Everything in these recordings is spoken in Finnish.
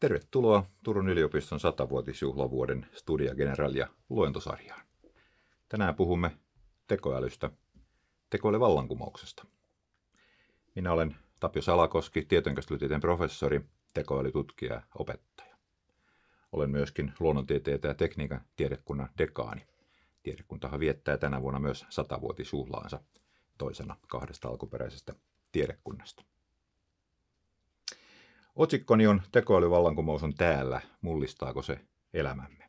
Tervetuloa Turun yliopiston 100-vuotisjuhlavuoden Studia generalia luentosarjaan. Tänään puhumme tekoälystä, tekoälyvallankumouksesta. Minä olen Tapio Salakoski, tietojenkäsittelytieteen professori, tekoälytutkija ja opettaja. Olen myöskin luonnontieteitä ja tekniikan tiedekunnan dekaani. Tiedekuntahan viettää tänä vuonna myös 100-vuotisjuhlaansa toisena kahdesta alkuperäisestä tiedekunnasta. Otsikkoni on Tekoälyvallankumous on täällä, mullistaako se elämämme?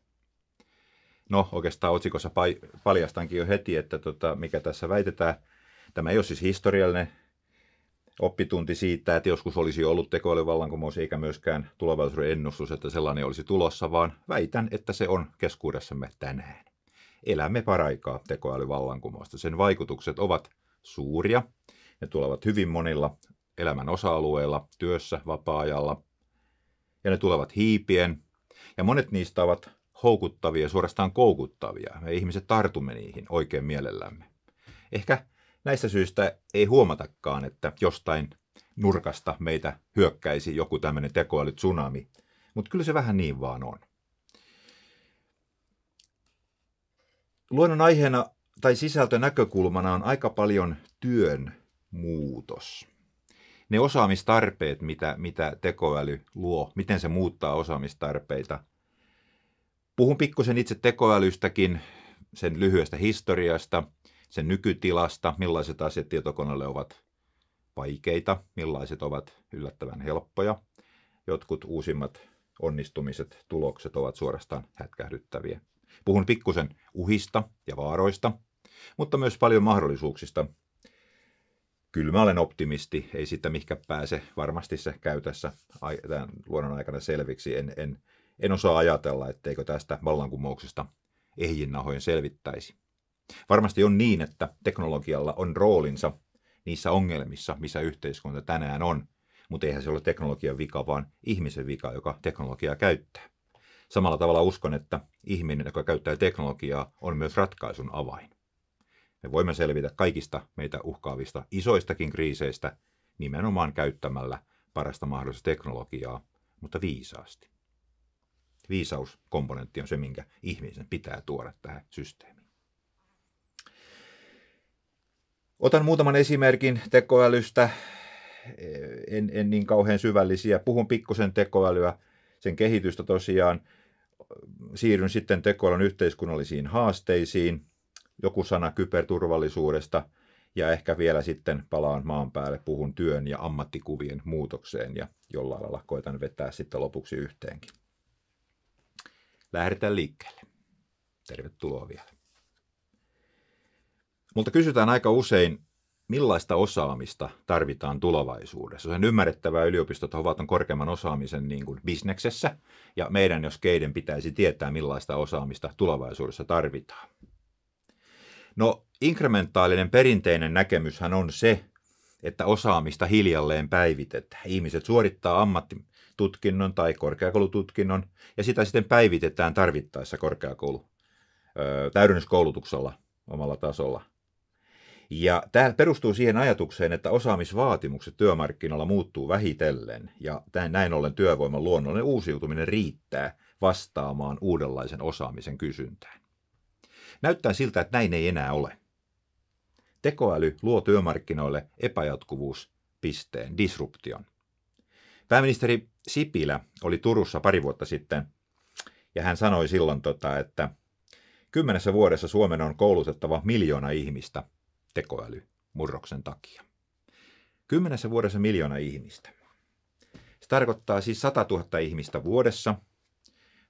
No oikeastaan otsikossa paljastankin jo heti, että tota, mikä tässä väitetään. Tämä ei ole siis historiallinen oppitunti siitä, että joskus olisi ollut tekoälyvallankumous eikä myöskään tulevaisuuden ennustus, että sellainen olisi tulossa, vaan väitän, että se on keskuudessamme tänään. Elämme paraikaa tekoälyvallankumousta. Sen vaikutukset ovat suuria. Ne tulevat hyvin monilla elämän osa-alueilla, työssä, vapaa-ajalla. Ja ne tulevat hiipien. Ja monet niistä ovat houkuttavia, suorastaan koukuttavia. Me ihmiset tartumme niihin oikein mielellämme. Ehkä näistä syistä ei huomatakaan, että jostain nurkasta meitä hyökkäisi joku tämmöinen tekoäly tsunami, mutta kyllä se vähän niin vaan on. Luonnon aiheena tai sisältönäkökulmana on aika paljon työn muutos ne osaamistarpeet, mitä, mitä tekoäly luo, miten se muuttaa osaamistarpeita. Puhun pikkusen itse tekoälystäkin, sen lyhyestä historiasta, sen nykytilasta, millaiset asiat tietokoneelle ovat vaikeita, millaiset ovat yllättävän helppoja. Jotkut uusimmat onnistumiset, tulokset ovat suorastaan hätkähdyttäviä. Puhun pikkusen uhista ja vaaroista, mutta myös paljon mahdollisuuksista, kyllä mä olen optimisti, ei sitä mihkä pääse. Varmasti se käy tässä tämän luonnon aikana selviksi. En, en, en osaa ajatella, etteikö tästä vallankumouksesta ehjin nahoin selvittäisi. Varmasti on niin, että teknologialla on roolinsa niissä ongelmissa, missä yhteiskunta tänään on, mutta eihän se ole teknologian vika, vaan ihmisen vika, joka teknologiaa käyttää. Samalla tavalla uskon, että ihminen, joka käyttää teknologiaa, on myös ratkaisun avain. Me voimme selvitä kaikista meitä uhkaavista isoistakin kriiseistä nimenomaan käyttämällä parasta mahdollista teknologiaa, mutta viisaasti. Viisauskomponentti on se, minkä ihmisen pitää tuoda tähän systeemiin. Otan muutaman esimerkin tekoälystä. En, en niin kauhean syvällisiä. Puhun pikkusen tekoälyä, sen kehitystä tosiaan. Siirryn sitten tekoälyn yhteiskunnallisiin haasteisiin – joku sana kyberturvallisuudesta ja ehkä vielä sitten palaan maan päälle, puhun työn ja ammattikuvien muutokseen ja jollain lailla koitan vetää sitten lopuksi yhteenkin. Lähdetään liikkeelle. Tervetuloa vielä. Mutta kysytään aika usein, millaista osaamista tarvitaan tulevaisuudessa. Se on ymmärrettävää, yliopistot ovat on korkeamman osaamisen niin kuin bisneksessä, ja meidän, jos keiden pitäisi tietää, millaista osaamista tulevaisuudessa tarvitaan. No Inkrementaalinen perinteinen näkemyshän on se, että osaamista hiljalleen päivitetään. Ihmiset suorittaa ammattitutkinnon tai korkeakoulututkinnon ja sitä sitten päivitetään tarvittaessa korkeakoulu täydennyskoulutuksella omalla tasolla. Ja tämä perustuu siihen ajatukseen, että osaamisvaatimukset työmarkkinoilla muuttuu vähitellen ja näin ollen työvoiman luonnollinen uusiutuminen riittää vastaamaan uudenlaisen osaamisen kysyntään. Näyttää siltä, että näin ei enää ole. Tekoäly luo työmarkkinoille epäjatkuvuuspisteen, disruption. Pääministeri Sipilä oli Turussa pari vuotta sitten, ja hän sanoi silloin, tota, että kymmenessä vuodessa Suomen on koulutettava miljoona ihmistä tekoälymurroksen takia. Kymmenessä vuodessa miljoona ihmistä. Se tarkoittaa siis 100 000 ihmistä vuodessa –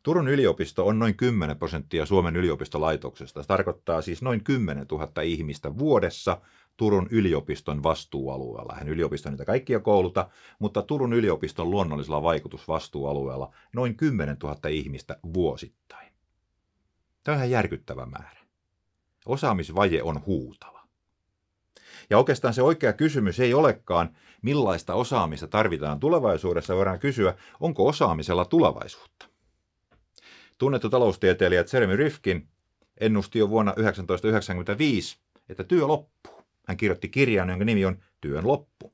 Turun yliopisto on noin 10 prosenttia Suomen yliopistolaitoksesta. Se tarkoittaa siis noin 10 000 ihmistä vuodessa Turun yliopiston vastuualueella. Hän yliopisto niitä kaikkia kouluta, mutta Turun yliopiston luonnollisella vaikutusvastuualueella noin 10 000 ihmistä vuosittain. Tämä on ihan järkyttävä määrä. Osaamisvaje on huutava. Ja oikeastaan se oikea kysymys ei olekaan, millaista osaamista tarvitaan tulevaisuudessa, voidaan kysyä, onko osaamisella tulevaisuutta. Tunnettu taloustieteilijä Jeremy Rifkin ennusti jo vuonna 1995, että työ loppuu. Hän kirjoitti kirjan, jonka nimi on Työn loppu.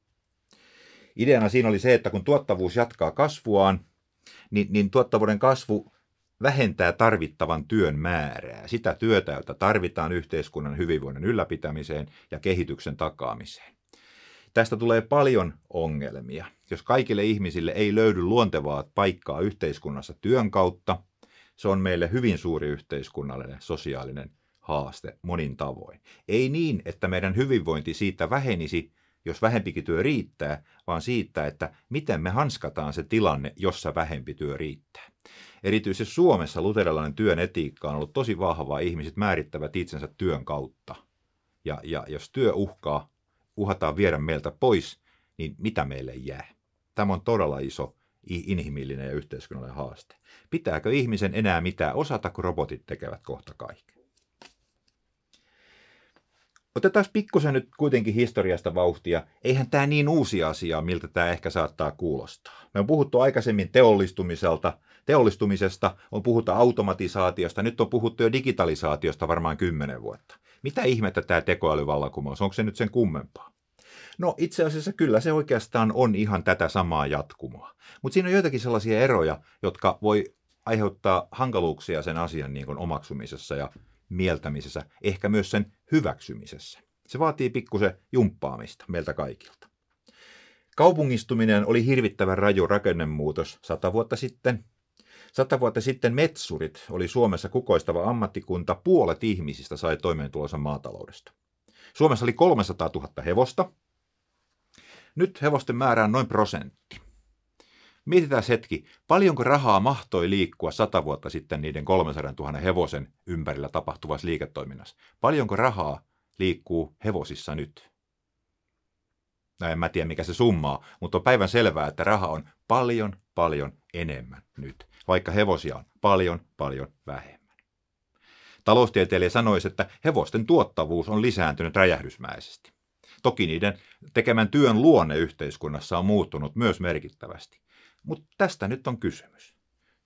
Ideana siinä oli se, että kun tuottavuus jatkaa kasvuaan, niin, niin tuottavuuden kasvu vähentää tarvittavan työn määrää, sitä työtä, jota tarvitaan yhteiskunnan hyvinvoinnin ylläpitämiseen ja kehityksen takaamiseen. Tästä tulee paljon ongelmia. Jos kaikille ihmisille ei löydy luontevaa paikkaa yhteiskunnassa työn kautta, se on meille hyvin suuri yhteiskunnallinen, sosiaalinen haaste monin tavoin. Ei niin, että meidän hyvinvointi siitä vähenisi, jos vähempikin työ riittää, vaan siitä, että miten me hanskataan se tilanne, jossa vähempi työ riittää. Erityisesti Suomessa luterilainen työn etiikka on ollut tosi vahvaa. Ihmiset määrittävät itsensä työn kautta. Ja, ja jos työ uhkaa, uhataan viedä meiltä pois, niin mitä meille jää? Tämä on todella iso inhimillinen ja yhteiskunnallinen haaste. Pitääkö ihmisen enää mitään osata, kun robotit tekevät kohta kaiken? Otetaan pikkusen nyt kuitenkin historiasta vauhtia. Eihän tämä niin uusi asia, miltä tämä ehkä saattaa kuulostaa. Me on puhuttu aikaisemmin teollistumiselta, teollistumisesta, on puhuttu automatisaatiosta, nyt on puhuttu jo digitalisaatiosta varmaan kymmenen vuotta. Mitä ihmettä tämä tekoälyvallankumous, onko se nyt sen kummempaa? No itse asiassa kyllä se oikeastaan on ihan tätä samaa jatkumoa. Mutta siinä on joitakin sellaisia eroja, jotka voi aiheuttaa hankaluuksia sen asian niin kuin omaksumisessa ja mieltämisessä, ehkä myös sen hyväksymisessä. Se vaatii pikkusen jumppaamista meiltä kaikilta. Kaupungistuminen oli hirvittävän raju rakennemuutos sata vuotta sitten. Sata vuotta sitten metsurit oli Suomessa kukoistava ammattikunta, puolet ihmisistä sai toimeentulonsa maataloudesta. Suomessa oli 300 000 hevosta, nyt hevosten määrä on noin prosentti. Mietitään hetki, paljonko rahaa mahtoi liikkua sata vuotta sitten niiden 300 000 hevosen ympärillä tapahtuvassa liiketoiminnassa? Paljonko rahaa liikkuu hevosissa nyt? No en mä tiedä mikä se summaa, mutta on päivän selvää, että raha on paljon, paljon enemmän nyt, vaikka hevosia on paljon, paljon vähemmän. Taloustieteilijä sanoisi, että hevosten tuottavuus on lisääntynyt räjähdysmäisesti. Toki niiden tekemän työn luonne yhteiskunnassa on muuttunut myös merkittävästi. Mutta tästä nyt on kysymys.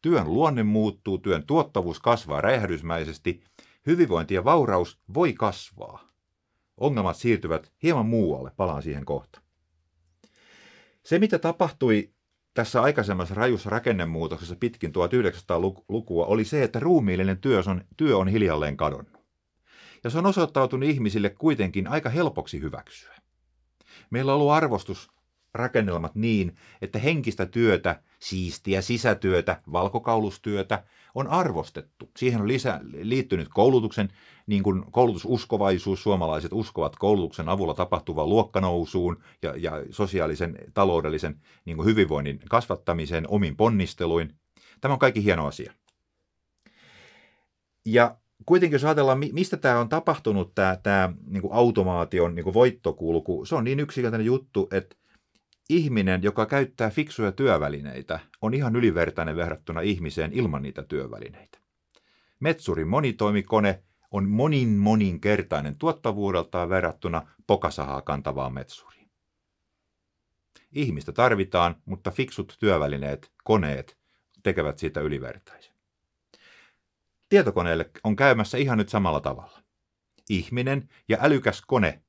Työn luonne muuttuu, työn tuottavuus kasvaa räjähdysmäisesti, hyvinvointi ja vauraus voi kasvaa. Ongelmat siirtyvät hieman muualle, palaan siihen kohta. Se, mitä tapahtui tässä aikaisemmassa rajussa rakennemuutoksessa pitkin 1900-lukua, oli se, että ruumiillinen työ on, työ on hiljalleen kadonnut ja se on osoittautunut ihmisille kuitenkin aika helpoksi hyväksyä. Meillä on ollut arvostusrakennelmat niin, että henkistä työtä, siistiä sisätyötä, valkokaulustyötä on arvostettu. Siihen on lisä, liittynyt koulutuksen, niin kuin koulutususkovaisuus, suomalaiset uskovat koulutuksen avulla tapahtuvaan luokkanousuun ja, ja sosiaalisen, taloudellisen niin kuin hyvinvoinnin kasvattamiseen omin ponnisteluin. Tämä on kaikki hieno asia. Ja kuitenkin jos ajatellaan, mistä tämä on tapahtunut, tämä, tämä niin kuin automaation niin kuin voittokulku, se on niin yksinkertainen juttu, että ihminen, joka käyttää fiksuja työvälineitä, on ihan ylivertainen verrattuna ihmiseen ilman niitä työvälineitä. Metsurin monitoimikone on monin moninkertainen tuottavuudeltaan verrattuna pokasahaa kantavaan metsuriin. Ihmistä tarvitaan, mutta fiksut työvälineet, koneet tekevät siitä ylivertaisen. Tietokoneelle on käymässä ihan nyt samalla tavalla. Ihminen ja älykäs kone,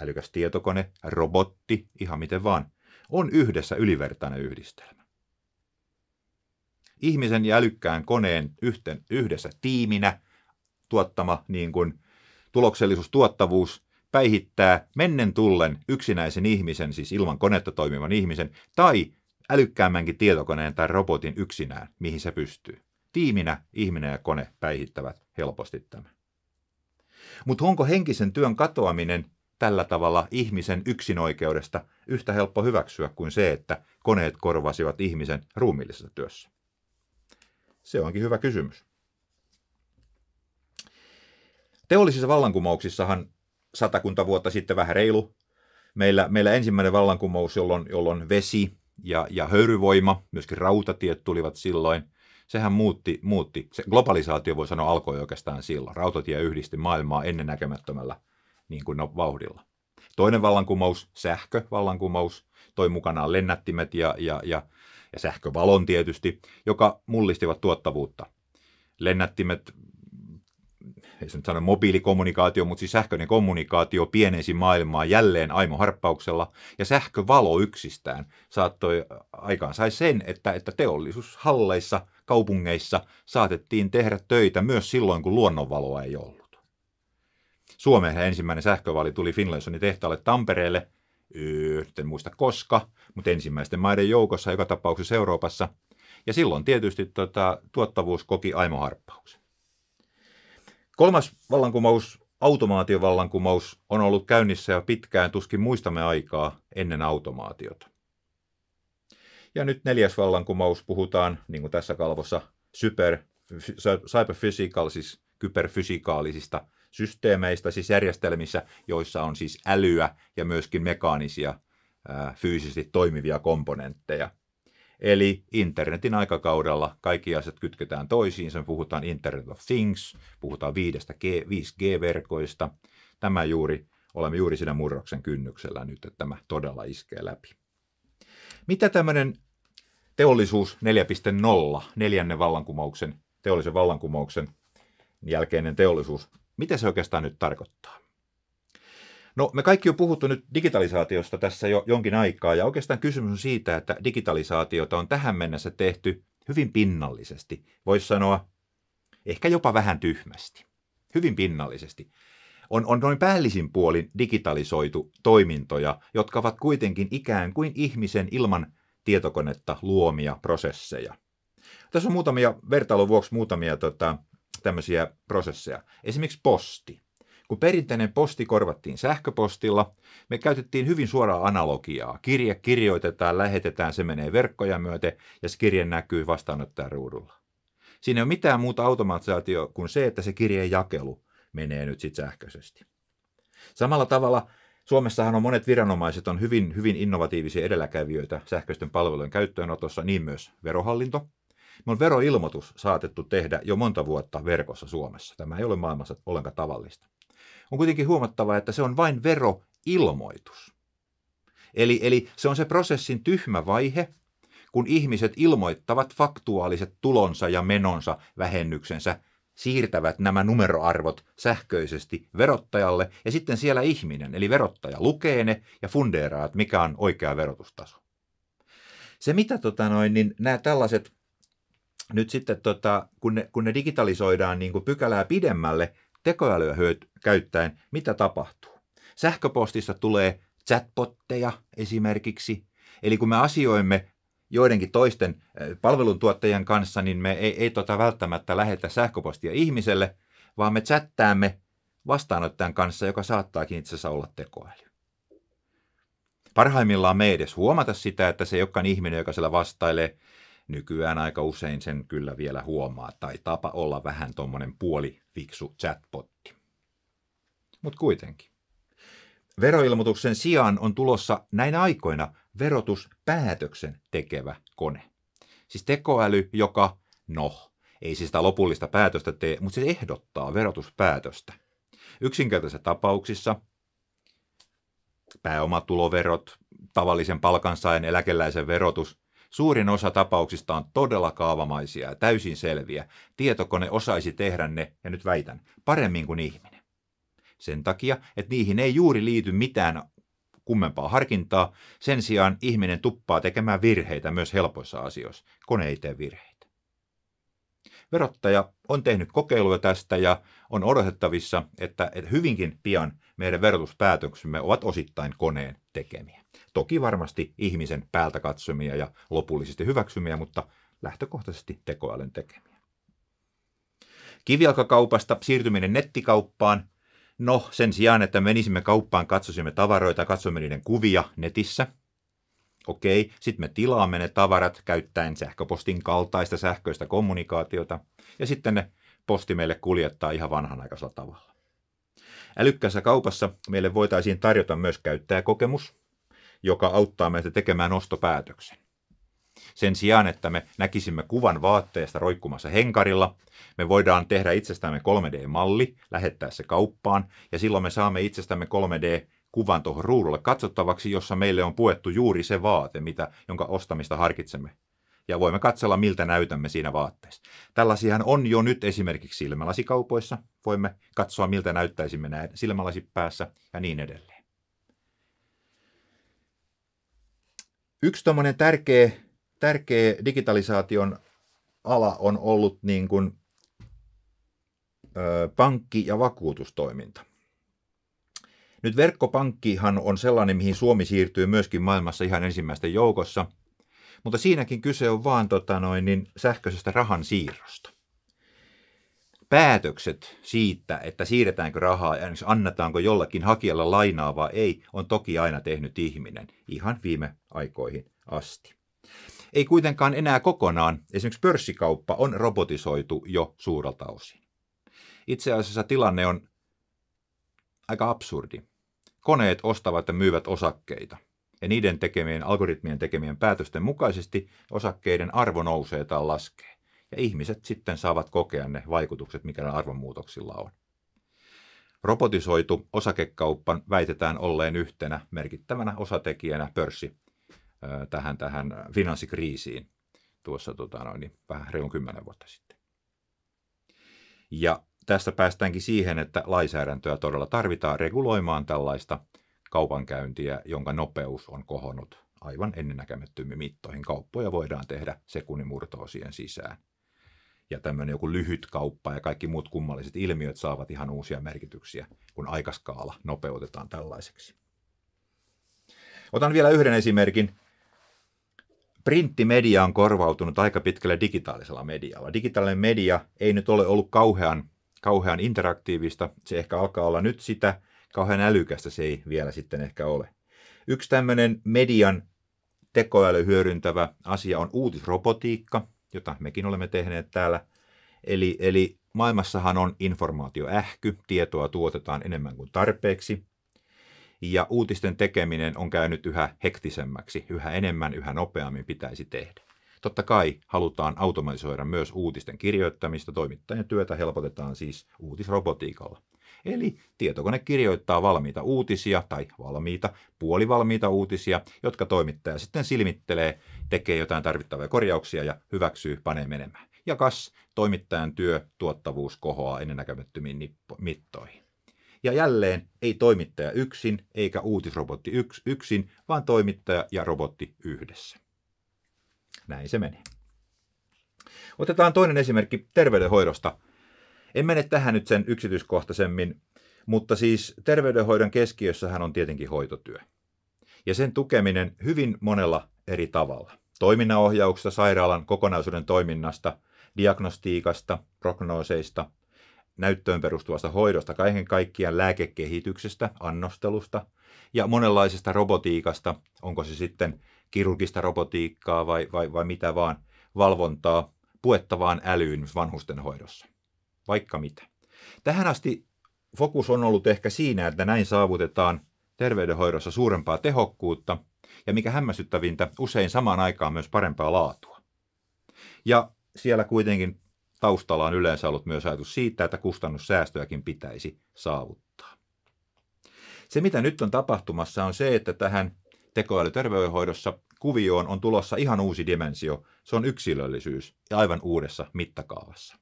älykäs tietokone, robotti, ihan miten vaan, on yhdessä ylivertainen yhdistelmä. Ihmisen ja älykkään koneen yhten, yhdessä tiiminä tuottama niin kuin tuloksellisuus, tuottavuus – päihittää mennen tullen yksinäisen ihmisen, siis ilman konetta toimivan ihmisen, tai älykkäämmänkin tietokoneen tai robotin yksinään, mihin se pystyy. Tiiminä ihminen ja kone päihittävät helposti tämän. Mutta onko henkisen työn katoaminen tällä tavalla ihmisen yksinoikeudesta yhtä helppo hyväksyä kuin se, että koneet korvasivat ihmisen ruumiillisessa työssä? Se onkin hyvä kysymys. Teollisissa vallankumouksissahan satakunta vuotta sitten vähän reilu. Meillä, meillä ensimmäinen vallankumous, jolloin, jolloin vesi ja, ja höyryvoima, myöskin rautatiet tulivat silloin – sehän muutti, muutti. Se globalisaatio voi sanoa alkoi oikeastaan silloin. Rautatie yhdisti maailmaa ennennäkemättömällä niin kuin no, vauhdilla. Toinen vallankumous, sähkövallankumous, toi mukanaan lennättimet ja, ja, ja, ja sähkövalon tietysti, joka mullistivat tuottavuutta. Lennättimet ei se nyt sano mobiilikommunikaatio, mutta siis sähköinen kommunikaatio pienensi maailmaa jälleen aimoharppauksella, ja sähkövalo yksistään saattoi äh, aikaan sai sen, että, että teollisuushalleissa, kaupungeissa saatettiin tehdä töitä myös silloin, kun luonnonvaloa ei ollut. Suomeen ensimmäinen sähkövali tuli Finlaysonin tehtaalle Tampereelle, öö, en muista koska, mutta ensimmäisten maiden joukossa joka tapauksessa Euroopassa, ja silloin tietysti tuota, tuottavuus koki aimoharppauksen. Kolmas vallankumous, automaatiovallankumous, on ollut käynnissä jo pitkään, tuskin muistamme aikaa ennen automaatiota. Ja nyt neljäs vallankumous, puhutaan, niin kuin tässä kalvossa, super, cyberphysical, siis kyberfysikaalisista systeemeistä, siis järjestelmissä, joissa on siis älyä ja myöskin mekaanisia, fyysisesti toimivia komponentteja – Eli internetin aikakaudella kaikki asiat kytketään sen puhutaan Internet of Things, puhutaan 5G-verkoista. Tämä juuri, olemme juuri siinä murroksen kynnyksellä nyt, että tämä todella iskee läpi. Mitä tämmöinen teollisuus 4.0, neljännen vallankumouksen, teollisen vallankumouksen jälkeinen teollisuus, mitä se oikeastaan nyt tarkoittaa? No me kaikki on puhuttu nyt digitalisaatiosta tässä jo jonkin aikaa ja oikeastaan kysymys on siitä, että digitalisaatiota on tähän mennessä tehty hyvin pinnallisesti. Voisi sanoa ehkä jopa vähän tyhmästi. Hyvin pinnallisesti. On, on noin päällisin puolin digitalisoitu toimintoja, jotka ovat kuitenkin ikään kuin ihmisen ilman tietokonetta luomia prosesseja. Tässä on muutamia, vertailun vuoksi muutamia tota, tämmöisiä prosesseja. Esimerkiksi posti. Kun perinteinen posti korvattiin sähköpostilla, me käytettiin hyvin suoraa analogiaa. Kirje kirjoitetaan, lähetetään, se menee verkkoja myöten ja se kirje näkyy vastaanottajan ruudulla. Siinä ei ole mitään muuta automatisaatio kuin se, että se kirjeen jakelu menee nyt sitten sähköisesti. Samalla tavalla Suomessahan on monet viranomaiset on hyvin, hyvin innovatiivisia edelläkävijöitä sähköisten palvelujen käyttöönotossa, niin myös verohallinto. Me on veroilmoitus saatettu tehdä jo monta vuotta verkossa Suomessa. Tämä ei ole maailmassa ollenkaan tavallista on kuitenkin huomattava, että se on vain veroilmoitus. Eli, eli se on se prosessin tyhmä vaihe, kun ihmiset ilmoittavat faktuaaliset tulonsa ja menonsa vähennyksensä, siirtävät nämä numeroarvot sähköisesti verottajalle ja sitten siellä ihminen, eli verottaja, lukee ne ja fundeeraa, että mikä on oikea verotustaso. Se mitä tota noin, niin nämä tällaiset nyt sitten, tota, kun, ne, kun ne digitalisoidaan niin kuin pykälää pidemmälle, tekoälyä hyöt- käyttäen, mitä tapahtuu. Sähköpostista tulee chatbotteja esimerkiksi. Eli kun me asioimme joidenkin toisten äh, palveluntuottajien kanssa, niin me ei, ei tota välttämättä lähetä sähköpostia ihmiselle, vaan me chattaamme vastaanottajan kanssa, joka saattaakin itse asiassa olla tekoäly. Parhaimmillaan me ei edes huomata sitä, että se ei olekaan ihminen, joka siellä vastailee, Nykyään aika usein sen kyllä vielä huomaa tai tapa olla vähän tuommoinen fiksu chatbotti. Mutta kuitenkin. Veroilmoituksen sijaan on tulossa näin aikoina verotuspäätöksen tekevä kone. Siis tekoäly, joka, no, ei siis sitä lopullista päätöstä tee, mutta se siis ehdottaa verotuspäätöstä. Yksinkertaisissa tapauksissa pääomatuloverot, tavallisen palkansaajan eläkeläisen verotus, Suurin osa tapauksista on todella kaavamaisia ja täysin selviä. Tietokone osaisi tehdä ne, ja nyt väitän, paremmin kuin ihminen. Sen takia, että niihin ei juuri liity mitään kummempaa harkintaa. Sen sijaan ihminen tuppaa tekemään virheitä myös helpoissa asioissa. Kone ei tee virheitä. Verottaja on tehnyt kokeiluja tästä ja on odotettavissa, että hyvinkin pian meidän verotuspäätöksemme ovat osittain koneen tekemiä. Toki varmasti ihmisen päältä katsomia ja lopullisesti hyväksymiä, mutta lähtökohtaisesti tekoälyn tekemiä. Kivijalkakaupasta siirtyminen nettikauppaan. No, sen sijaan, että menisimme kauppaan, katsosimme tavaroita, katsomme niiden kuvia netissä. Okei, sitten me tilaamme ne tavarat käyttäen sähköpostin kaltaista sähköistä kommunikaatiota, ja sitten ne posti meille kuljettaa ihan vanhanaikaisella tavalla. Älykkässä kaupassa meille voitaisiin tarjota myös käyttäjäkokemus, joka auttaa meitä tekemään ostopäätöksen. Sen sijaan, että me näkisimme kuvan vaatteesta roikkumassa henkarilla, me voidaan tehdä itsestämme 3D-malli, lähettää se kauppaan, ja silloin me saamme itsestämme 3D-kuvan tuohon ruudulle katsottavaksi, jossa meille on puettu juuri se vaate, mitä, jonka ostamista harkitsemme. Ja voimme katsella, miltä näytämme siinä vaatteessa. Tällaisiahan on jo nyt esimerkiksi silmälasikaupoissa. Voimme katsoa, miltä näyttäisimme silmälasi päässä ja niin edelleen. Yksi tärkeä, tärkeä digitalisaation ala on ollut niin kuin, ö, pankki- ja vakuutustoiminta. Nyt verkkopankkihan on sellainen, mihin Suomi siirtyy myöskin maailmassa ihan ensimmäisten joukossa, mutta siinäkin kyse on vaan tota noin, niin sähköisestä rahan siirrosta päätökset siitä, että siirretäänkö rahaa ja annetaanko jollakin hakijalla lainaa vai ei, on toki aina tehnyt ihminen ihan viime aikoihin asti. Ei kuitenkaan enää kokonaan, esimerkiksi pörssikauppa on robotisoitu jo suurelta osin. Itse asiassa tilanne on aika absurdi. Koneet ostavat ja myyvät osakkeita, ja niiden tekemien algoritmien tekemien päätösten mukaisesti osakkeiden arvo nousee tai laskee ja ihmiset sitten saavat kokea ne vaikutukset, mikä ne arvonmuutoksilla on. Robotisoitu osakekauppan väitetään olleen yhtenä merkittävänä osatekijänä pörssi tähän, tähän finanssikriisiin tuossa tota noin, niin vähän reilun kymmenen vuotta sitten. Ja tästä päästäänkin siihen, että lainsäädäntöä todella tarvitaan reguloimaan tällaista kaupankäyntiä, jonka nopeus on kohonnut aivan ennennäkemättömiin mittoihin. Kauppoja voidaan tehdä sekunnin murtoosien sisään ja tämmöinen joku lyhyt kauppa ja kaikki muut kummalliset ilmiöt saavat ihan uusia merkityksiä, kun aikaskaala nopeutetaan tällaiseksi. Otan vielä yhden esimerkin. Printtimedia on korvautunut aika pitkälle digitaalisella medialla. Digitaalinen media ei nyt ole ollut kauhean, kauhean interaktiivista. Se ehkä alkaa olla nyt sitä. Kauhean älykästä se ei vielä sitten ehkä ole. Yksi tämmöinen median tekoäly hyödyntävä asia on uutisrobotiikka – jota mekin olemme tehneet täällä. Eli, eli maailmassahan on informaatioähky, tietoa tuotetaan enemmän kuin tarpeeksi. Ja uutisten tekeminen on käynyt yhä hektisemmäksi, yhä enemmän, yhä nopeammin pitäisi tehdä. Totta kai halutaan automatisoida myös uutisten kirjoittamista, toimittajien työtä helpotetaan siis uutisrobotiikalla. Eli tietokone kirjoittaa valmiita uutisia tai valmiita, puolivalmiita uutisia, jotka toimittaja sitten silmittelee, tekee jotain tarvittavia korjauksia ja hyväksyy, panee menemään. Ja kas, toimittajan työ, tuottavuus kohoaa ennennäkemättömiin nippo- mittoihin. Ja jälleen ei toimittaja yksin eikä uutisrobotti yks, yksin, vaan toimittaja ja robotti yhdessä. Näin se menee. Otetaan toinen esimerkki terveydenhoidosta – en mene tähän nyt sen yksityiskohtaisemmin, mutta siis terveydenhoidon keskiössähän on tietenkin hoitotyö. Ja sen tukeminen hyvin monella eri tavalla. Toiminnanohjauksesta, sairaalan kokonaisuuden toiminnasta, diagnostiikasta, prognooseista, näyttöön perustuvasta hoidosta, kaiken kaikkiaan lääkekehityksestä, annostelusta ja monenlaisesta robotiikasta, onko se sitten kirurgista robotiikkaa vai, vai, vai mitä vaan, valvontaa, puettavaan älyyn hoidossa vaikka mitä. Tähän asti fokus on ollut ehkä siinä, että näin saavutetaan terveydenhoidossa suurempaa tehokkuutta ja mikä hämmästyttävintä, usein samaan aikaan myös parempaa laatua. Ja siellä kuitenkin taustalla on yleensä ollut myös ajatus siitä, että kustannussäästöäkin pitäisi saavuttaa. Se, mitä nyt on tapahtumassa, on se, että tähän tekoälyterveydenhoidossa kuvioon on tulossa ihan uusi dimensio. Se on yksilöllisyys ja aivan uudessa mittakaavassa.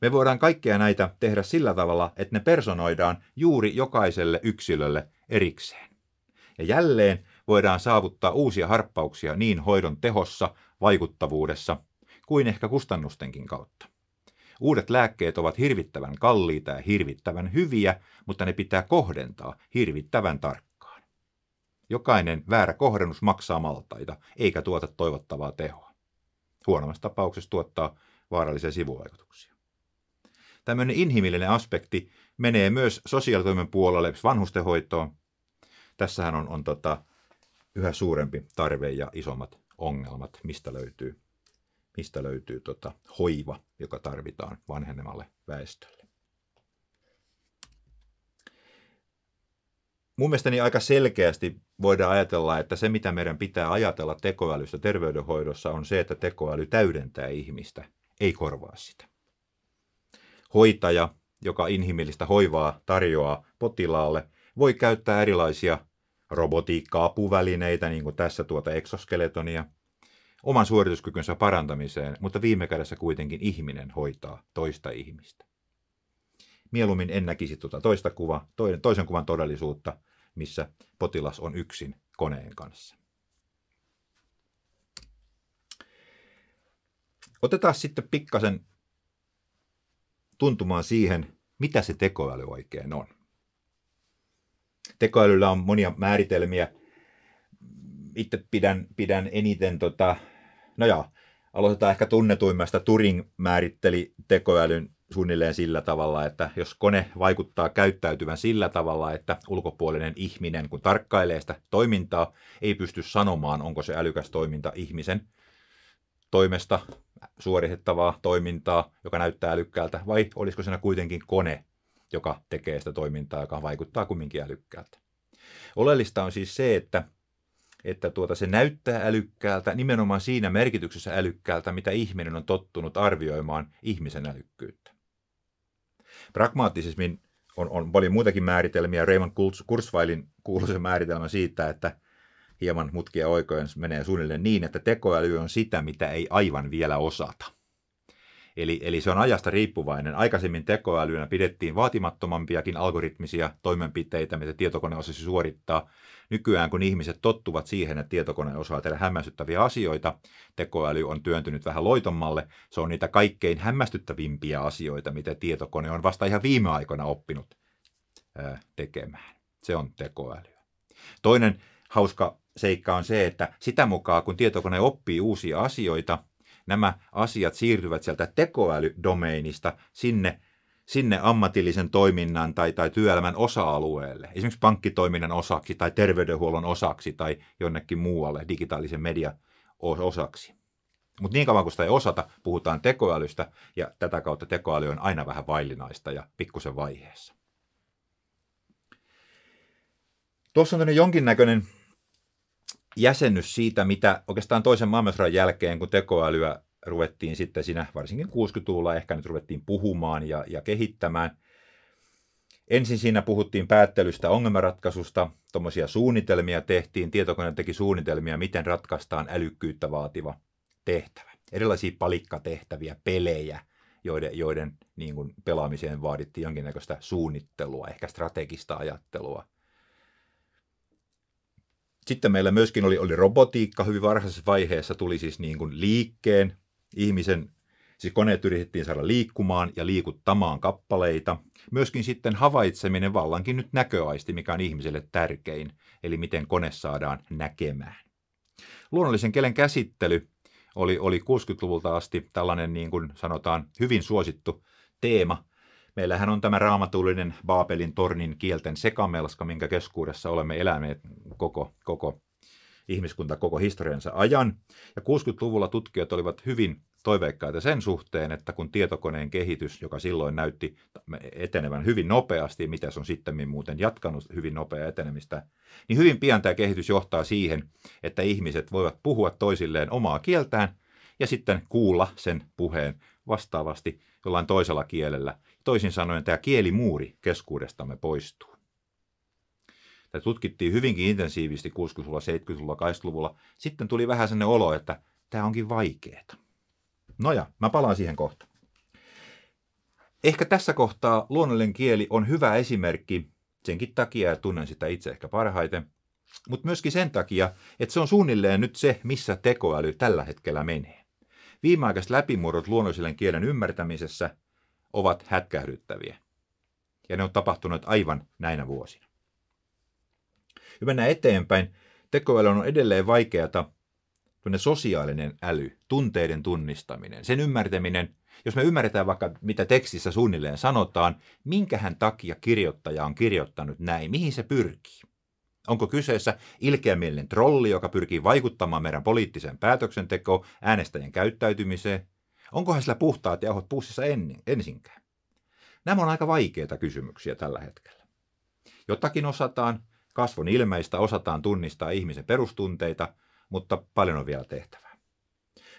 Me voidaan kaikkea näitä tehdä sillä tavalla, että ne personoidaan juuri jokaiselle yksilölle erikseen. Ja jälleen voidaan saavuttaa uusia harppauksia niin hoidon tehossa, vaikuttavuudessa kuin ehkä kustannustenkin kautta. Uudet lääkkeet ovat hirvittävän kalliita ja hirvittävän hyviä, mutta ne pitää kohdentaa hirvittävän tarkkaan. Jokainen väärä kohdennus maksaa maltaita, eikä tuota toivottavaa tehoa. Huonommassa tapauksessa tuottaa vaarallisia sivuvaikutuksia tämmöinen inhimillinen aspekti menee myös sosiaalitoimen puolelle, vanhustenhoitoon. Tässähän on, on tota, yhä suurempi tarve ja isommat ongelmat, mistä löytyy, mistä löytyy tota, hoiva, joka tarvitaan vanhenemalle väestölle. Mun mielestäni aika selkeästi voidaan ajatella, että se mitä meidän pitää ajatella tekoälystä terveydenhoidossa on se, että tekoäly täydentää ihmistä, ei korvaa sitä. Hoitaja, joka inhimillistä hoivaa tarjoaa potilaalle, voi käyttää erilaisia robotiikka-apuvälineitä, niin kuin tässä tuota eksoskeletonia, oman suorituskykynsä parantamiseen, mutta viime kädessä kuitenkin ihminen hoitaa toista ihmistä. Mieluummin en näkisi tuota toista kuva, toisen kuvan todellisuutta, missä potilas on yksin koneen kanssa. Otetaan sitten pikkasen tuntumaan siihen, mitä se tekoäly oikein on. Tekoälyllä on monia määritelmiä. Itse pidän, pidän eniten, tota, no joo, aloitetaan ehkä tunnetuimmasta. Turing määritteli tekoälyn suunnilleen sillä tavalla, että jos kone vaikuttaa käyttäytyvän sillä tavalla, että ulkopuolinen ihminen, kun tarkkailee sitä toimintaa, ei pysty sanomaan, onko se älykäs toiminta ihmisen toimesta suoritettavaa toimintaa, joka näyttää älykkäältä, vai olisiko siinä kuitenkin kone, joka tekee sitä toimintaa, joka vaikuttaa kumminkin älykkäältä. Oleellista on siis se, että, että tuota, se näyttää älykkäältä nimenomaan siinä merkityksessä älykkäältä, mitä ihminen on tottunut arvioimaan ihmisen älykkyyttä. Pragmaattisismin on, on paljon muitakin määritelmiä. Raymond Kurzweilin kuuluisen määritelmä siitä, että hieman mutkia oikein menee suunnilleen niin, että tekoäly on sitä, mitä ei aivan vielä osata. Eli, eli se on ajasta riippuvainen. Aikaisemmin tekoälynä pidettiin vaatimattomampiakin algoritmisia toimenpiteitä, mitä tietokone osasi suorittaa. Nykyään kun ihmiset tottuvat siihen, että tietokone osaa tehdä hämmästyttäviä asioita, tekoäly on työntynyt vähän loitommalle. Se on niitä kaikkein hämmästyttävimpiä asioita, mitä tietokone on vasta ihan viime aikoina oppinut tekemään. Se on tekoäly. Toinen hauska seikka on se, että sitä mukaan kun tietokone oppii uusia asioita, nämä asiat siirtyvät sieltä tekoälydomeinista sinne, sinne ammatillisen toiminnan tai, tai työelämän osa-alueelle, esimerkiksi pankkitoiminnan osaksi tai terveydenhuollon osaksi tai jonnekin muualle digitaalisen media osaksi. Mutta niin kauan kuin sitä ei osata, puhutaan tekoälystä ja tätä kautta tekoäly on aina vähän vaillinaista ja pikkusen vaiheessa. Tuossa on jonkinnäköinen jäsennys siitä, mitä oikeastaan toisen maailmansodan jälkeen, kun tekoälyä ruvettiin sitten siinä, varsinkin 60-luvulla ehkä nyt ruvettiin puhumaan ja, ja kehittämään. Ensin siinä puhuttiin päättelystä, ongelmanratkaisusta, tuommoisia suunnitelmia tehtiin, tietokone teki suunnitelmia, miten ratkaistaan älykkyyttä vaativa tehtävä. Erilaisia palikkatehtäviä, pelejä, joiden, joiden niin kuin pelaamiseen vaadittiin jonkinnäköistä suunnittelua, ehkä strategista ajattelua. Sitten meillä myöskin oli, oli robotiikka hyvin varhaisessa vaiheessa, tuli siis niin kuin liikkeen, ihmisen, siis koneet yritettiin saada liikkumaan ja liikuttamaan kappaleita. Myöskin sitten havaitseminen vallankin nyt näköaisti, mikä on ihmiselle tärkein, eli miten kone saadaan näkemään. Luonnollisen kielen käsittely oli, oli 60-luvulta asti tällainen niin kuin sanotaan hyvin suosittu teema – Meillähän on tämä raamatullinen Baabelin tornin kielten sekamelska, minkä keskuudessa olemme eläneet koko, koko ihmiskunta koko historiansa ajan. Ja 60-luvulla tutkijat olivat hyvin toiveikkaita sen suhteen, että kun tietokoneen kehitys, joka silloin näytti etenevän hyvin nopeasti, mitä se on sitten muuten jatkanut hyvin nopeaa etenemistä, niin hyvin pian tämä kehitys johtaa siihen, että ihmiset voivat puhua toisilleen omaa kieltään ja sitten kuulla sen puheen vastaavasti jollain toisella kielellä. Toisin sanoen tämä kielimuuri keskuudestamme poistuu. Tätä tutkittiin hyvinkin intensiivisesti 60-luvulla, 70-luvulla, 80-luvulla. Sitten tuli vähän sellainen olo, että tämä onkin vaikeeta. No ja, mä palaan siihen kohta. Ehkä tässä kohtaa luonnollinen kieli on hyvä esimerkki senkin takia, ja tunnen sitä itse ehkä parhaiten, mutta myöskin sen takia, että se on suunnilleen nyt se, missä tekoäly tällä hetkellä menee. Viimeaikaiset läpimurrot luonnollisen kielen ymmärtämisessä ovat hätkähdyttäviä. Ja ne on tapahtunut aivan näinä vuosina. Ja mennään eteenpäin. Tekoäly on edelleen vaikeata tuonne sosiaalinen äly, tunteiden tunnistaminen, sen ymmärtäminen. Jos me ymmärretään vaikka, mitä tekstissä suunnilleen sanotaan, minkähän takia kirjoittaja on kirjoittanut näin, mihin se pyrkii. Onko kyseessä ilkeämielinen trolli, joka pyrkii vaikuttamaan meidän poliittiseen päätöksentekoon, äänestäjien käyttäytymiseen? Onkohan sillä puhtaat ja pussissa ennen, ensinkään? Nämä on aika vaikeita kysymyksiä tällä hetkellä. Jotakin osataan, kasvon ilmeistä osataan tunnistaa ihmisen perustunteita, mutta paljon on vielä tehtävää.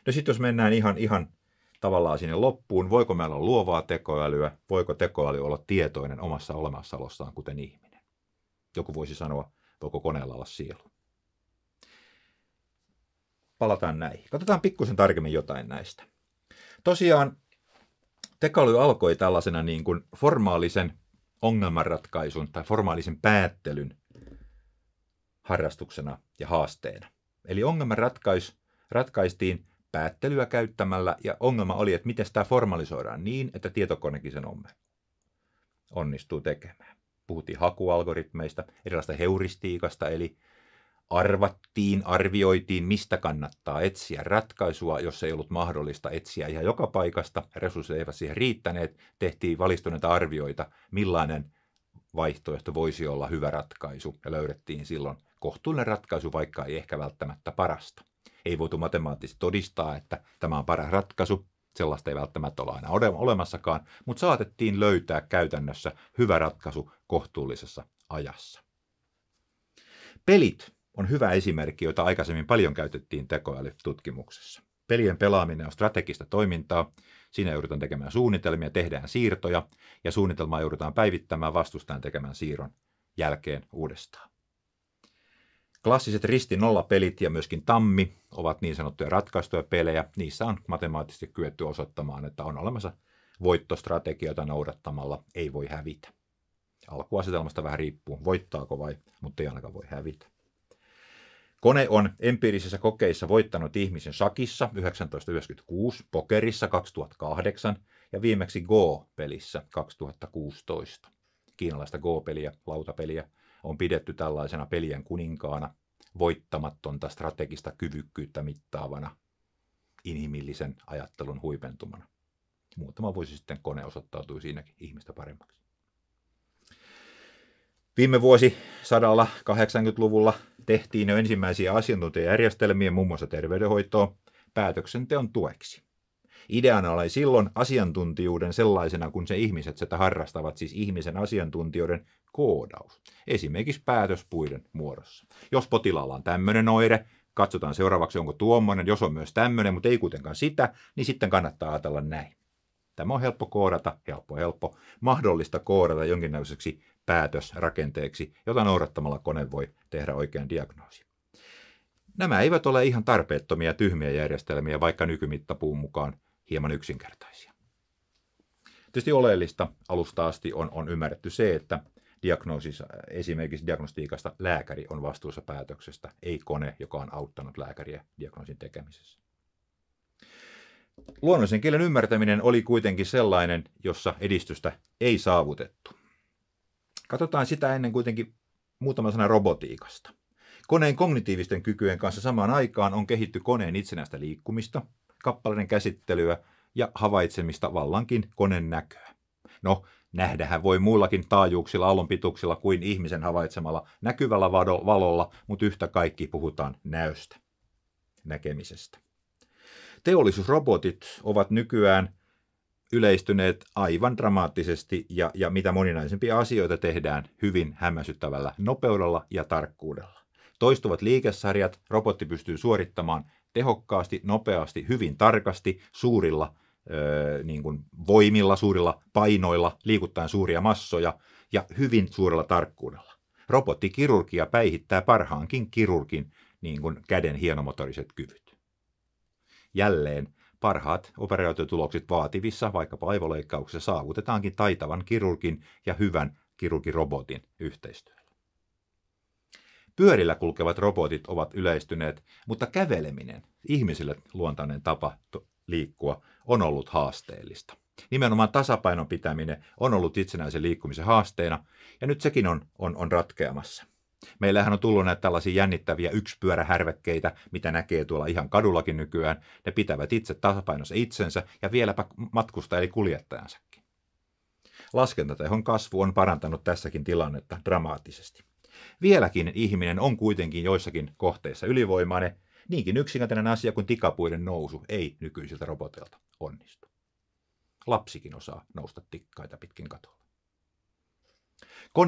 No sitten jos mennään ihan, ihan tavallaan sinne loppuun, voiko meillä olla luovaa tekoälyä, voiko tekoäly olla tietoinen omassa olemassaolossaan kuten ihminen? Joku voisi sanoa, voiko koneella olla sielu. Palataan näihin. Katsotaan pikkusen tarkemmin jotain näistä. Tosiaan tekoäly alkoi tällaisena niin kuin formaalisen ongelmanratkaisun tai formaalisen päättelyn harrastuksena ja haasteena. Eli ongelman ratkais, ratkaistiin päättelyä käyttämällä ja ongelma oli, että miten sitä formalisoidaan niin, että tietokonekin sen onnistuu tekemään puhuttiin hakualgoritmeista, erilaista heuristiikasta, eli arvattiin, arvioitiin, mistä kannattaa etsiä ratkaisua, jos ei ollut mahdollista etsiä ihan joka paikasta. Resurssit eivät siihen riittäneet. Tehtiin valistuneita arvioita, millainen vaihtoehto voisi olla hyvä ratkaisu. Ja löydettiin silloin kohtuullinen ratkaisu, vaikka ei ehkä välttämättä parasta. Ei voitu matemaattisesti todistaa, että tämä on paras ratkaisu. Sellaista ei välttämättä ole aina olemassakaan, mutta saatettiin löytää käytännössä hyvä ratkaisu kohtuullisessa ajassa. Pelit on hyvä esimerkki, jota aikaisemmin paljon käytettiin tekoälytutkimuksessa. Pelien pelaaminen on strategista toimintaa. Siinä joudutaan tekemään suunnitelmia, tehdään siirtoja ja suunnitelmaa joudutaan päivittämään vastustajan tekemän siirron jälkeen uudestaan. Klassiset risti pelit ja myöskin tammi ovat niin sanottuja ratkaistuja pelejä. Niissä on matemaattisesti kyetty osoittamaan, että on olemassa voittostrategia, noudattamalla ei voi hävitä. Alkuasetelmasta vähän riippuu, voittaako vai, mutta ei ainakaan voi hävitä. Kone on empiirisissä kokeissa voittanut ihmisen sakissa 1996, pokerissa 2008 ja viimeksi Go-pelissä 2016. Kiinalaista Go-peliä, lautapeliä, on pidetty tällaisena pelien kuninkaana, voittamattonta strategista kyvykkyyttä mittaavana, inhimillisen ajattelun huipentumana. Muutama vuosi sitten kone osoittautui siinäkin ihmistä paremmaksi. Viime vuosi sadalla 80-luvulla tehtiin jo ensimmäisiä asiantuntijajärjestelmiä muun muassa terveydenhoitoon päätöksenteon tueksi. Ideana oli silloin asiantuntijuuden sellaisena, kun se ihmiset sitä harrastavat, siis ihmisen asiantuntijoiden koodaus, esimerkiksi päätöspuiden muodossa. Jos potilaalla on tämmöinen oire, katsotaan seuraavaksi, onko tuommoinen, jos on myös tämmöinen, mutta ei kuitenkaan sitä, niin sitten kannattaa ajatella näin. Tämä on helppo koodata, helppo, helppo, mahdollista koodata jonkinnäköiseksi Päätös rakenteeksi, jota noudattamalla kone voi tehdä oikean diagnoosi. Nämä eivät ole ihan tarpeettomia tyhmiä järjestelmiä, vaikka nykymittapuun mukaan hieman yksinkertaisia. Tietysti oleellista alusta asti on, on ymmärretty se, että diagnoosissa, esimerkiksi diagnostiikasta lääkäri on vastuussa päätöksestä, ei kone, joka on auttanut lääkäriä diagnoosin tekemisessä. Luonnollisen kielen ymmärtäminen oli kuitenkin sellainen, jossa edistystä ei saavutettu. Katsotaan sitä ennen kuitenkin muutama sana robotiikasta. Koneen kognitiivisten kykyjen kanssa samaan aikaan on kehitty koneen itsenäistä liikkumista, kappaleiden käsittelyä ja havaitsemista vallankin koneen näköä. No, nähdähän voi muillakin taajuuksilla, aallonpituuksilla kuin ihmisen havaitsemalla näkyvällä valolla, mutta yhtä kaikki puhutaan näystä, näkemisestä. Teollisuusrobotit ovat nykyään – yleistyneet aivan dramaattisesti ja, ja mitä moninaisempia asioita tehdään hyvin hämmästyttävällä nopeudella ja tarkkuudella. Toistuvat liikesarjat robotti pystyy suorittamaan tehokkaasti, nopeasti, hyvin tarkasti, suurilla ö, niin kuin voimilla, suurilla painoilla, liikuttaen suuria massoja ja hyvin suurella tarkkuudella. Robottikirurgia päihittää parhaankin kirurgin niin kuin käden hienomotoriset kyvyt. Jälleen Parhaat operaatiotulokset vaativissa vaikkapa aivoleikkauksissa saavutetaankin taitavan kirurgin ja hyvän kirurgirobotin yhteistyöllä. Pyörillä kulkevat robotit ovat yleistyneet, mutta käveleminen, ihmisille luontainen tapa liikkua, on ollut haasteellista. Nimenomaan tasapainon pitäminen on ollut itsenäisen liikkumisen haasteena, ja nyt sekin on, on, on ratkeamassa. Meillähän on tullut näitä tällaisia jännittäviä yksipyörähärvekkeitä, mitä näkee tuolla ihan kadullakin nykyään. Ne pitävät itse tasapainossa itsensä ja vieläpä matkusta eli kuljettajansakin. Laskentatehon kasvu on parantanut tässäkin tilannetta dramaattisesti. Vieläkin ihminen on kuitenkin joissakin kohteissa ylivoimainen, niinkin yksinkertainen asia kuin tikapuiden nousu ei nykyisiltä roboteilta onnistu. Lapsikin osaa nousta tikkaita pitkin katolla.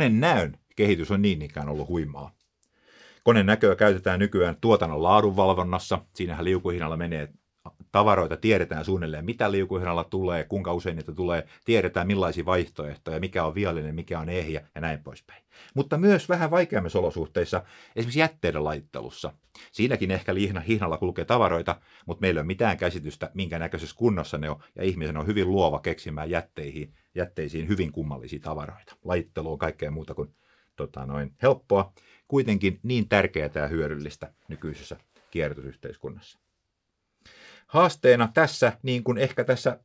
näön Kehitys on niin ikään ollut huimaa. Koneen näköä käytetään nykyään tuotannon laadunvalvonnassa. Siinähän liukuhinnalla menee tavaroita, tiedetään suunnilleen mitä liukuhinnalla tulee, kuinka usein niitä tulee, tiedetään millaisia vaihtoehtoja, mikä on viallinen, mikä on ehjä ja näin poispäin. Mutta myös vähän vaikeammissa olosuhteissa, esimerkiksi jätteiden laittelussa. Siinäkin ehkä lihna, hihnalla kulkee tavaroita, mutta meillä ei ole mitään käsitystä, minkä näköisessä kunnossa ne on, ja ihmisen on hyvin luova keksimään jätteihin, jätteisiin hyvin kummallisia tavaroita. Laittelu on kaikkea muuta kuin tota noin, helppoa, kuitenkin niin tärkeää ja hyödyllistä nykyisessä kierrätysyhteiskunnassa. Haasteena tässä, niin kuin ehkä tässä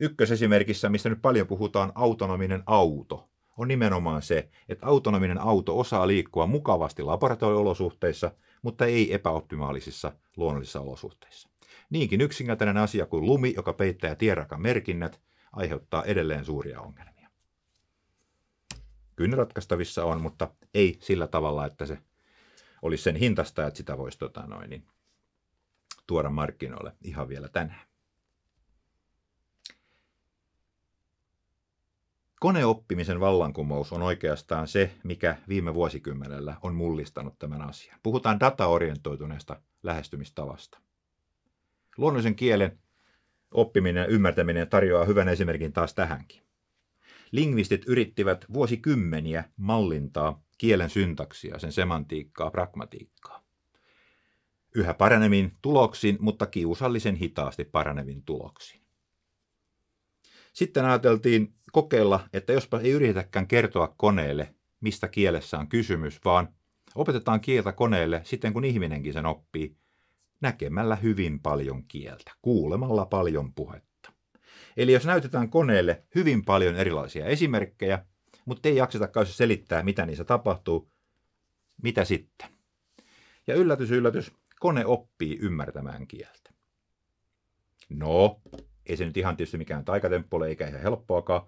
ykkösesimerkissä, mistä nyt paljon puhutaan, autonominen auto, on nimenomaan se, että autonominen auto osaa liikkua mukavasti laboratoriolosuhteissa, mutta ei epäoptimaalisissa luonnollisissa olosuhteissa. Niinkin yksinkertainen asia kuin lumi, joka peittää tierakan merkinnät, aiheuttaa edelleen suuria ongelmia kyllä ratkaistavissa on, mutta ei sillä tavalla, että se olisi sen hintasta, että sitä voisi tota noin, niin, tuoda markkinoille ihan vielä tänään. Koneoppimisen vallankumous on oikeastaan se, mikä viime vuosikymmenellä on mullistanut tämän asian. Puhutaan dataorientoituneesta lähestymistavasta. Luonnollisen kielen oppiminen ja ymmärtäminen tarjoaa hyvän esimerkin taas tähänkin lingvistit yrittivät vuosikymmeniä mallintaa kielen syntaksia, sen semantiikkaa, pragmatiikkaa. Yhä paranevin tuloksin, mutta kiusallisen hitaasti paranevin tuloksin. Sitten ajateltiin kokeilla, että jospa ei yritetäkään kertoa koneelle, mistä kielessä on kysymys, vaan opetetaan kieltä koneelle sitten, kun ihminenkin sen oppii, näkemällä hyvin paljon kieltä, kuulemalla paljon puhetta. Eli jos näytetään koneelle hyvin paljon erilaisia esimerkkejä, mutta ei jakseta kai selittää, mitä niissä tapahtuu, mitä sitten? Ja yllätys, yllätys, kone oppii ymmärtämään kieltä. No, ei se nyt ihan tietysti mikään taikatemppu ole, eikä ihan helppoakaan.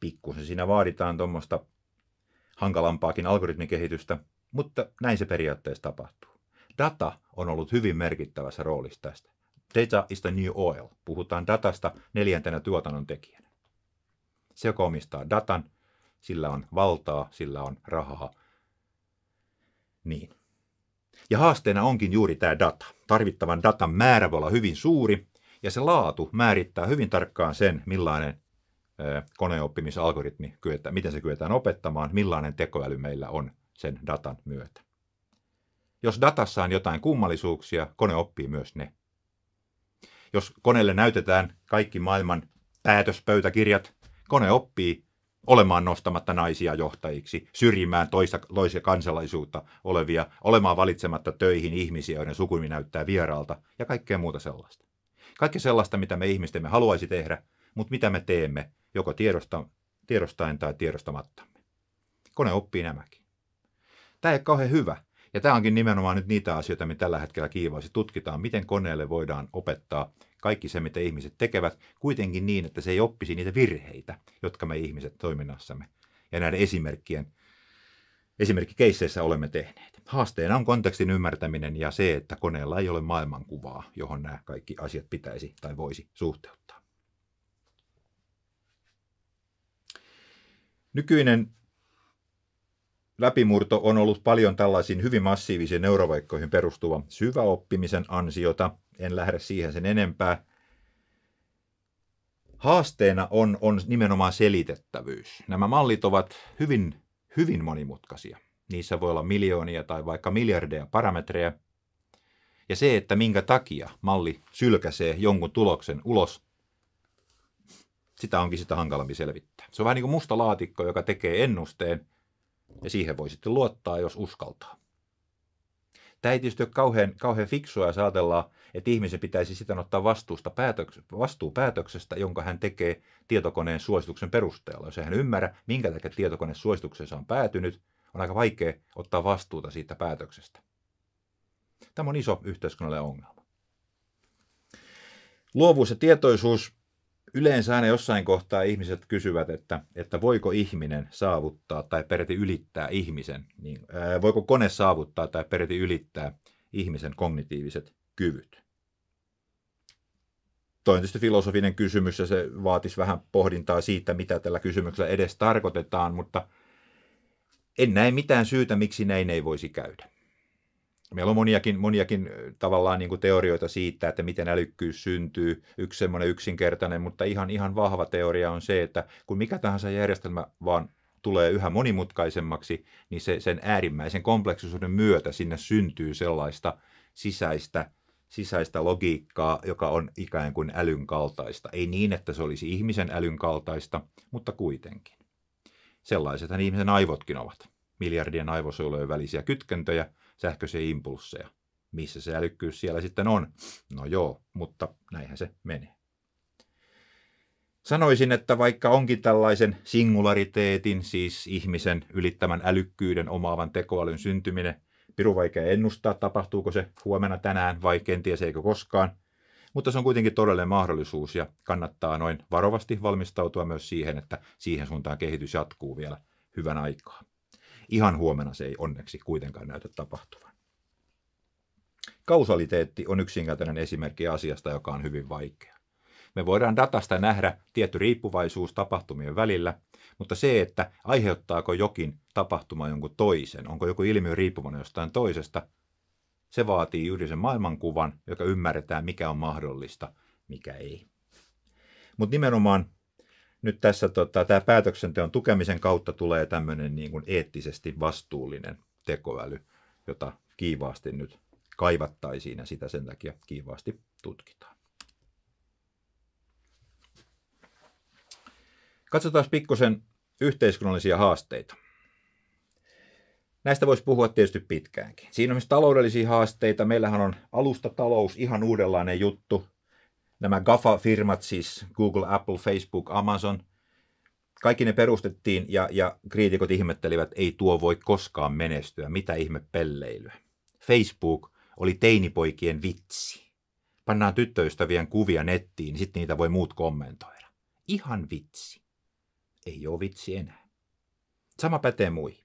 Pikkusen siinä vaaditaan tuommoista hankalampaakin algoritmikehitystä, mutta näin se periaatteessa tapahtuu. Data on ollut hyvin merkittävässä roolissa tästä. Data is the new oil. Puhutaan datasta neljäntenä tuotannon tekijänä. Se, joka omistaa datan, sillä on valtaa, sillä on rahaa. Niin. Ja haasteena onkin juuri tämä data. Tarvittavan datan määrä voi olla hyvin suuri, ja se laatu määrittää hyvin tarkkaan sen, millainen koneoppimisalgoritmi, miten se kyetään opettamaan, millainen tekoäly meillä on sen datan myötä. Jos datassa on jotain kummallisuuksia, kone oppii myös ne jos koneelle näytetään kaikki maailman päätöspöytäkirjat, kone oppii olemaan nostamatta naisia johtajiksi, syrjimään toista, toisia kansalaisuutta olevia, olemaan valitsematta töihin ihmisiä, joiden sukunimi näyttää vieraalta ja kaikkea muuta sellaista. Kaikki sellaista, mitä me ihmistemme haluaisi tehdä, mutta mitä me teemme, joko tiedosta, tiedostaen tai tiedostamattamme. Kone oppii nämäkin. Tämä ei ole kauhean hyvä, ja tämä onkin nimenomaan nyt niitä asioita, mitä tällä hetkellä kiivaisi. Tutkitaan, miten koneelle voidaan opettaa kaikki se, mitä ihmiset tekevät, kuitenkin niin, että se ei oppisi niitä virheitä, jotka me ihmiset toiminnassamme ja näiden esimerkkien esimerkkikeisseissä olemme tehneet. Haasteena on kontekstin ymmärtäminen ja se, että koneella ei ole maailmankuvaa, johon nämä kaikki asiat pitäisi tai voisi suhteuttaa. Nykyinen läpimurto on ollut paljon tällaisiin hyvin massiivisiin neurovaikkoihin perustuva syväoppimisen ansiota. En lähde siihen sen enempää. Haasteena on, on nimenomaan selitettävyys. Nämä mallit ovat hyvin, hyvin monimutkaisia. Niissä voi olla miljoonia tai vaikka miljardeja parametreja. Ja se, että minkä takia malli sylkäsee jonkun tuloksen ulos, sitä onkin sitä hankalampi selvittää. Se on vähän niin kuin musta laatikko, joka tekee ennusteen – ja siihen voi sitten luottaa, jos uskaltaa. Tämä ei tietysti ole kauhean, kauhean fiksua, jos ajatellaan, että ihmisen pitäisi sitten ottaa vastuusta päätöks, vastuu päätöksestä, jonka hän tekee tietokoneen suosituksen perusteella. Jos hän ymmärrä, minkä takia tietokone suosituksensa on päätynyt, on aika vaikea ottaa vastuuta siitä päätöksestä. Tämä on iso yhteiskunnallinen ongelma. Luovuus ja tietoisuus Yleensä aina jossain kohtaa ihmiset kysyvät, että, että voiko ihminen saavuttaa tai peräti ylittää ihmisen, niin, ää, voiko kone saavuttaa tai peräti ylittää ihmisen kognitiiviset kyvyt. Toi on tietysti filosofinen kysymys ja se vaatisi vähän pohdintaa siitä, mitä tällä kysymyksellä edes tarkoitetaan, mutta en näe mitään syytä, miksi näin ei voisi käydä. Meillä on moniakin, moniakin tavallaan niin kuin teorioita siitä, että miten älykkyys syntyy. Yksi semmoinen yksinkertainen, mutta ihan, ihan vahva teoria on se, että kun mikä tahansa järjestelmä vaan tulee yhä monimutkaisemmaksi, niin se, sen äärimmäisen kompleksisuuden myötä sinne syntyy sellaista sisäistä, sisäistä logiikkaa, joka on ikään kuin älyn kaltaista. Ei niin, että se olisi ihmisen älyn kaltaista, mutta kuitenkin. Sellaisethan ihmisen aivotkin ovat. Miljardien aivosolujen välisiä kytkentöjä – sähköisiä impulsseja. Missä se älykkyys siellä sitten on? No joo, mutta näinhän se menee. Sanoisin, että vaikka onkin tällaisen singulariteetin, siis ihmisen ylittämän älykkyyden omaavan tekoälyn syntyminen, piru vaikea ennustaa, tapahtuuko se huomenna tänään vai kenties eikö koskaan, mutta se on kuitenkin todellinen mahdollisuus ja kannattaa noin varovasti valmistautua myös siihen, että siihen suuntaan kehitys jatkuu vielä hyvän aikaa. Ihan huomenna se ei onneksi kuitenkaan näytä tapahtuvan. Kausaliteetti on yksinkertainen esimerkki asiasta, joka on hyvin vaikea. Me voidaan datasta nähdä tietty riippuvaisuus tapahtumien välillä, mutta se, että aiheuttaako jokin tapahtuma jonkun toisen, onko joku ilmiö riippuvainen jostain toisesta, se vaatii juuri sen maailmankuvan, joka ymmärretään, mikä on mahdollista, mikä ei. Mutta nimenomaan nyt tässä tota, tämä päätöksenteon tukemisen kautta tulee tämmöinen niin kuin eettisesti vastuullinen tekoäly, jota kiivaasti nyt kaivattaisiin ja sitä sen takia kiivaasti tutkitaan. Katsotaan pikkusen yhteiskunnallisia haasteita. Näistä voisi puhua tietysti pitkäänkin. Siinä on myös taloudellisia haasteita. Meillähän on alustatalous ihan uudenlainen juttu nämä GAFA-firmat, siis Google, Apple, Facebook, Amazon, kaikki ne perustettiin ja, ja kriitikot ihmettelivät, ei tuo voi koskaan menestyä, mitä ihme pelleilyä. Facebook oli teinipoikien vitsi. Pannaan tyttöystävien kuvia nettiin, niin sitten niitä voi muut kommentoida. Ihan vitsi. Ei ole vitsi enää. Sama pätee muihin.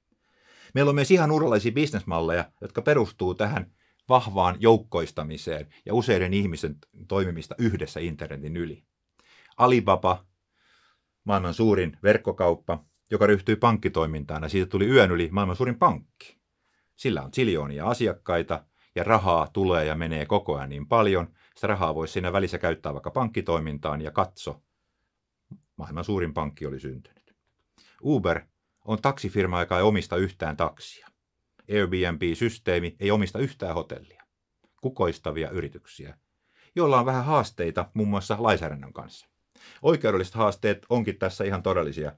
Meillä on myös ihan uudenlaisia bisnesmalleja, jotka perustuu tähän vahvaan joukkoistamiseen ja useiden ihmisten toimimista yhdessä internetin yli. Alibaba, maailman suurin verkkokauppa, joka ryhtyi pankkitoimintaan ja siitä tuli yön yli maailman suurin pankki. Sillä on siljoonia asiakkaita ja rahaa tulee ja menee koko ajan niin paljon, sitä rahaa voisi siinä välissä käyttää vaikka pankkitoimintaan ja katso. Maailman suurin pankki oli syntynyt. Uber on taksifirma, joka ei omista yhtään taksia Airbnb-systeemi ei omista yhtään hotellia. Kukoistavia yrityksiä, joilla on vähän haasteita muun muassa lainsäädännön kanssa. Oikeudelliset haasteet onkin tässä ihan todellisia.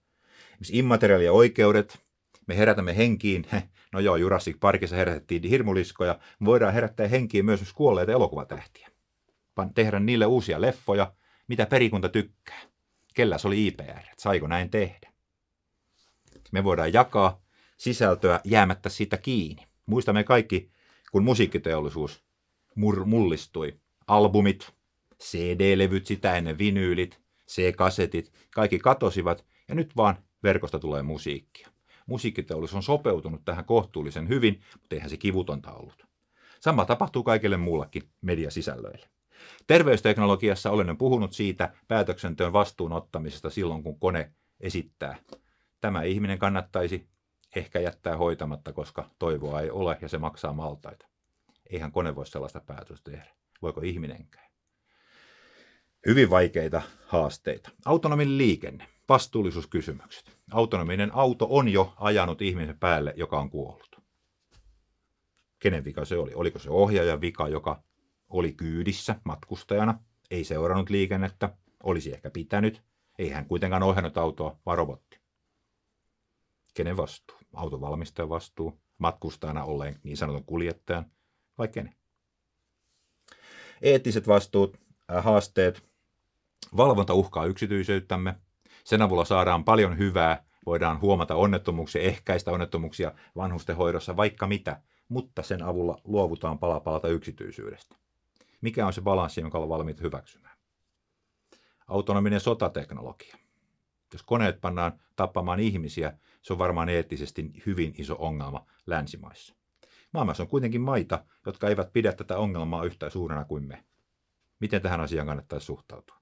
Immateriaalia oikeudet, me herätämme henkiin, no joo, Jurassic Parkissa herätettiin hirmuliskoja, voidaan herättää henkiin myös kuolleita elokuvatähtiä. Vaan tehdä niille uusia leffoja, mitä perikunta tykkää. Kellä se oli IPR, saiko näin tehdä? Me voidaan jakaa sisältöä jäämättä sitä kiinni. Muistamme kaikki, kun musiikkiteollisuus mur- mullistui. Albumit, CD-levyt, sitä ennen vinyylit, C-kasetit, kaikki katosivat ja nyt vaan verkosta tulee musiikkia. Musiikkiteollisuus on sopeutunut tähän kohtuullisen hyvin, mutta eihän se kivutonta ollut. Sama tapahtuu kaikille muullakin mediasisällöille. Terveysteknologiassa olen puhunut siitä päätöksenteon vastuun ottamisesta silloin, kun kone esittää. Tämä ihminen kannattaisi ehkä jättää hoitamatta, koska toivoa ei ole ja se maksaa maltaita. Eihän kone voi sellaista päätöstä tehdä. Voiko ihminenkään? Hyvin vaikeita haasteita. Autonominen liikenne, vastuullisuuskysymykset. Autonominen auto on jo ajanut ihmisen päälle, joka on kuollut. Kenen vika se oli? Oliko se ohjaajan vika, joka oli kyydissä matkustajana, ei seurannut liikennettä, olisi ehkä pitänyt, ei hän kuitenkaan ohjannut autoa, vaan robotti. Kenen vastuu? Autovalmistajan vastuu, matkustajana olleen niin sanotun kuljettajan vai kenen? Eettiset vastuut, äh, haasteet. Valvonta uhkaa yksityisyyttämme. Sen avulla saadaan paljon hyvää, voidaan huomata onnettomuuksia, ehkäistä onnettomuuksia vanhustenhoidossa, vaikka mitä, mutta sen avulla luovutaan palapalata yksityisyydestä. Mikä on se balanssi, jonka ollaan valmiit hyväksymään? Autonominen sotateknologia. Jos koneet pannaan tappamaan ihmisiä, se on varmaan eettisesti hyvin iso ongelma länsimaissa. Maailmassa on kuitenkin maita, jotka eivät pidä tätä ongelmaa yhtä suurena kuin me. Miten tähän asiaan kannattaisi suhtautua?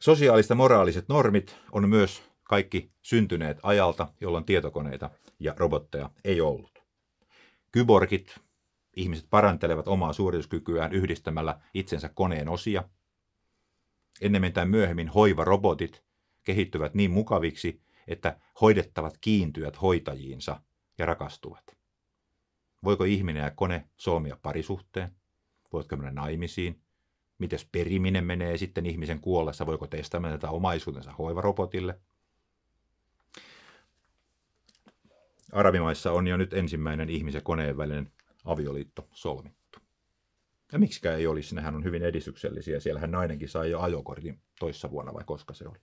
Sosiaalista moraaliset normit on myös kaikki syntyneet ajalta, jolloin tietokoneita ja robotteja ei ollut. Kyborgit, ihmiset parantelevat omaa suorituskykyään yhdistämällä itsensä koneen osia. Ennemmin tai myöhemmin hoivarobotit kehittyvät niin mukaviksi, että hoidettavat kiintyvät hoitajiinsa ja rakastuvat. Voiko ihminen ja kone solmia parisuhteen? Voitko mennä naimisiin? Mites periminen menee sitten ihmisen kuollessa? Voiko testamentata omaisuutensa hoivarobotille? Arabimaissa on jo nyt ensimmäinen ihmisen koneen välinen avioliitto solmittu. Ja miksikään ei olisi, nehän on hyvin edistyksellisiä. Siellähän nainenkin sai jo ajokortin toissa vuonna vai koska se oli.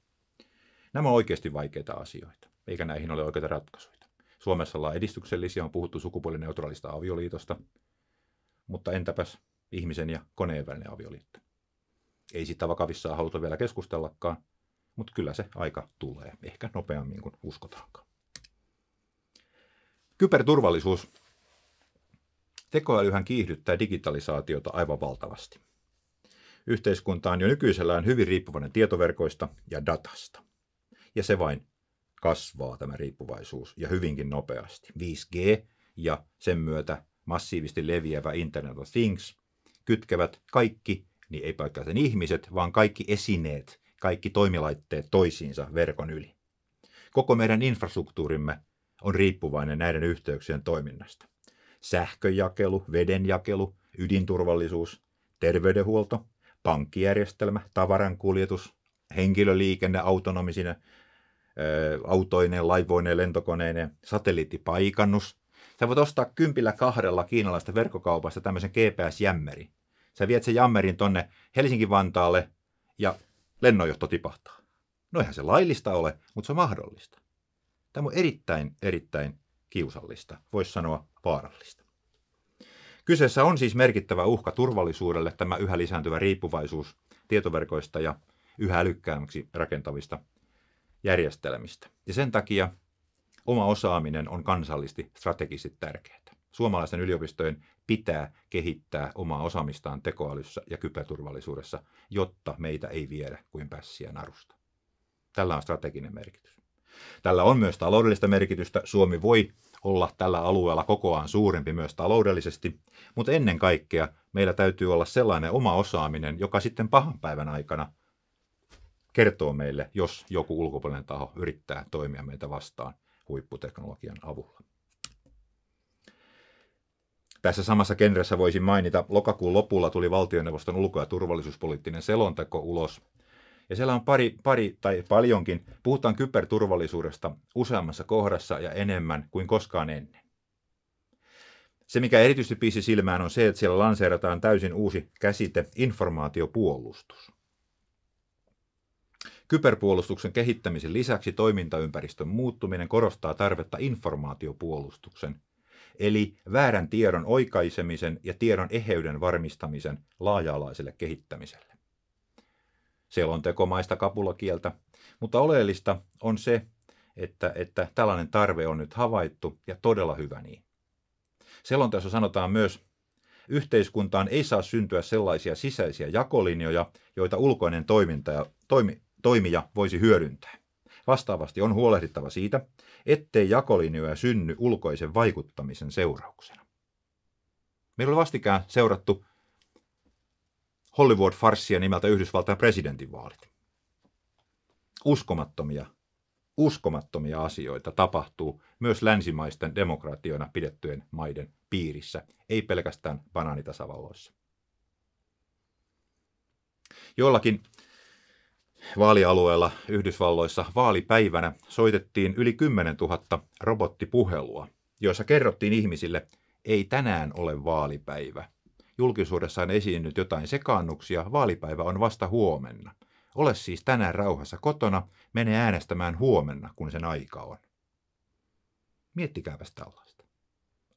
Nämä on oikeasti vaikeita asioita, eikä näihin ole oikeita ratkaisuja. Suomessa ollaan edistyksellisiä, on puhuttu sukupuolineutraalista avioliitosta, mutta entäpäs ihmisen ja koneen välinen avioliitto? Ei sitä vakavissaan haluta vielä keskustellakaan, mutta kyllä se aika tulee, ehkä nopeammin kuin uskotaankaan. Kyberturvallisuus. Tekoälyhän kiihdyttää digitalisaatiota aivan valtavasti. Yhteiskunta on jo nykyisellään hyvin riippuvainen tietoverkoista ja datasta ja se vain kasvaa tämä riippuvaisuus ja hyvinkin nopeasti. 5G ja sen myötä massiivisesti leviävä Internet of Things kytkevät kaikki, niin ei pelkästään ihmiset, vaan kaikki esineet, kaikki toimilaitteet toisiinsa verkon yli. Koko meidän infrastruktuurimme on riippuvainen näiden yhteyksien toiminnasta. Sähköjakelu, vedenjakelu, ydinturvallisuus, terveydenhuolto, pankkijärjestelmä, tavarankuljetus, henkilöliikenne autonomisine autoineen, laivoineen, lentokoneineen, satelliittipaikannus. Sä voit ostaa kympillä kahdella kiinalaista verkkokaupasta tämmöisen GPS-jämmeri. Sä viet sen jämmerin tonne Helsinki-Vantaalle ja lennonjohto tipahtaa. No eihän se laillista ole, mutta se on mahdollista. Tämä on erittäin, erittäin kiusallista, voisi sanoa vaarallista. Kyseessä on siis merkittävä uhka turvallisuudelle tämä yhä lisääntyvä riippuvaisuus tietoverkoista ja yhä älykkäämmäksi rakentavista järjestelmistä. Ja sen takia oma osaaminen on kansallisesti strategisesti tärkeää. Suomalaisten yliopistojen pitää kehittää omaa osaamistaan tekoälyssä ja kyberturvallisuudessa, jotta meitä ei viedä kuin pässiä narusta. Tällä on strateginen merkitys. Tällä on myös taloudellista merkitystä. Suomi voi olla tällä alueella kokoaan suurempi myös taloudellisesti, mutta ennen kaikkea meillä täytyy olla sellainen oma osaaminen, joka sitten pahan päivän aikana kertoo meille, jos joku ulkopuolinen taho yrittää toimia meitä vastaan huipputeknologian avulla. Tässä samassa kenressä voisin mainita, lokakuun lopulla tuli valtioneuvoston ulko- ja turvallisuuspoliittinen selonteko ulos. Ja siellä on pari, pari tai paljonkin, puhutaan kyberturvallisuudesta useammassa kohdassa ja enemmän kuin koskaan ennen. Se, mikä erityisesti piisi silmään, on se, että siellä lanseerataan täysin uusi käsite informaatiopuolustus. Kyberpuolustuksen kehittämisen lisäksi toimintaympäristön muuttuminen korostaa tarvetta informaatiopuolustuksen, eli väärän tiedon oikaisemisen ja tiedon eheyden varmistamisen laaja-alaiselle kehittämiselle. Selontekomaista kapulakieltä, mutta oleellista on se, että, että tällainen tarve on nyt havaittu ja todella hyvä niin. Selonteossa sanotaan myös, yhteiskuntaan ei saa syntyä sellaisia sisäisiä jakolinjoja, joita ulkoinen toiminta ja, toimi, toimija voisi hyödyntää. Vastaavasti on huolehdittava siitä, ettei jakolinjoja synny ulkoisen vaikuttamisen seurauksena. Meillä oli vastikään seurattu Hollywood-farssia nimeltä Yhdysvaltain presidentinvaalit. Uskomattomia, uskomattomia asioita tapahtuu myös länsimaisten demokratioina pidettyjen maiden piirissä, ei pelkästään banaanitasavalloissa. Jollakin Vaalialueella Yhdysvalloissa vaalipäivänä soitettiin yli 10 000 robottipuhelua, joissa kerrottiin ihmisille, ei tänään ole vaalipäivä. Julkisuudessa on esiinnyt jotain sekaannuksia, vaalipäivä on vasta huomenna. Ole siis tänään rauhassa kotona, mene äänestämään huomenna, kun sen aika on. Miettikääpäs tällaista.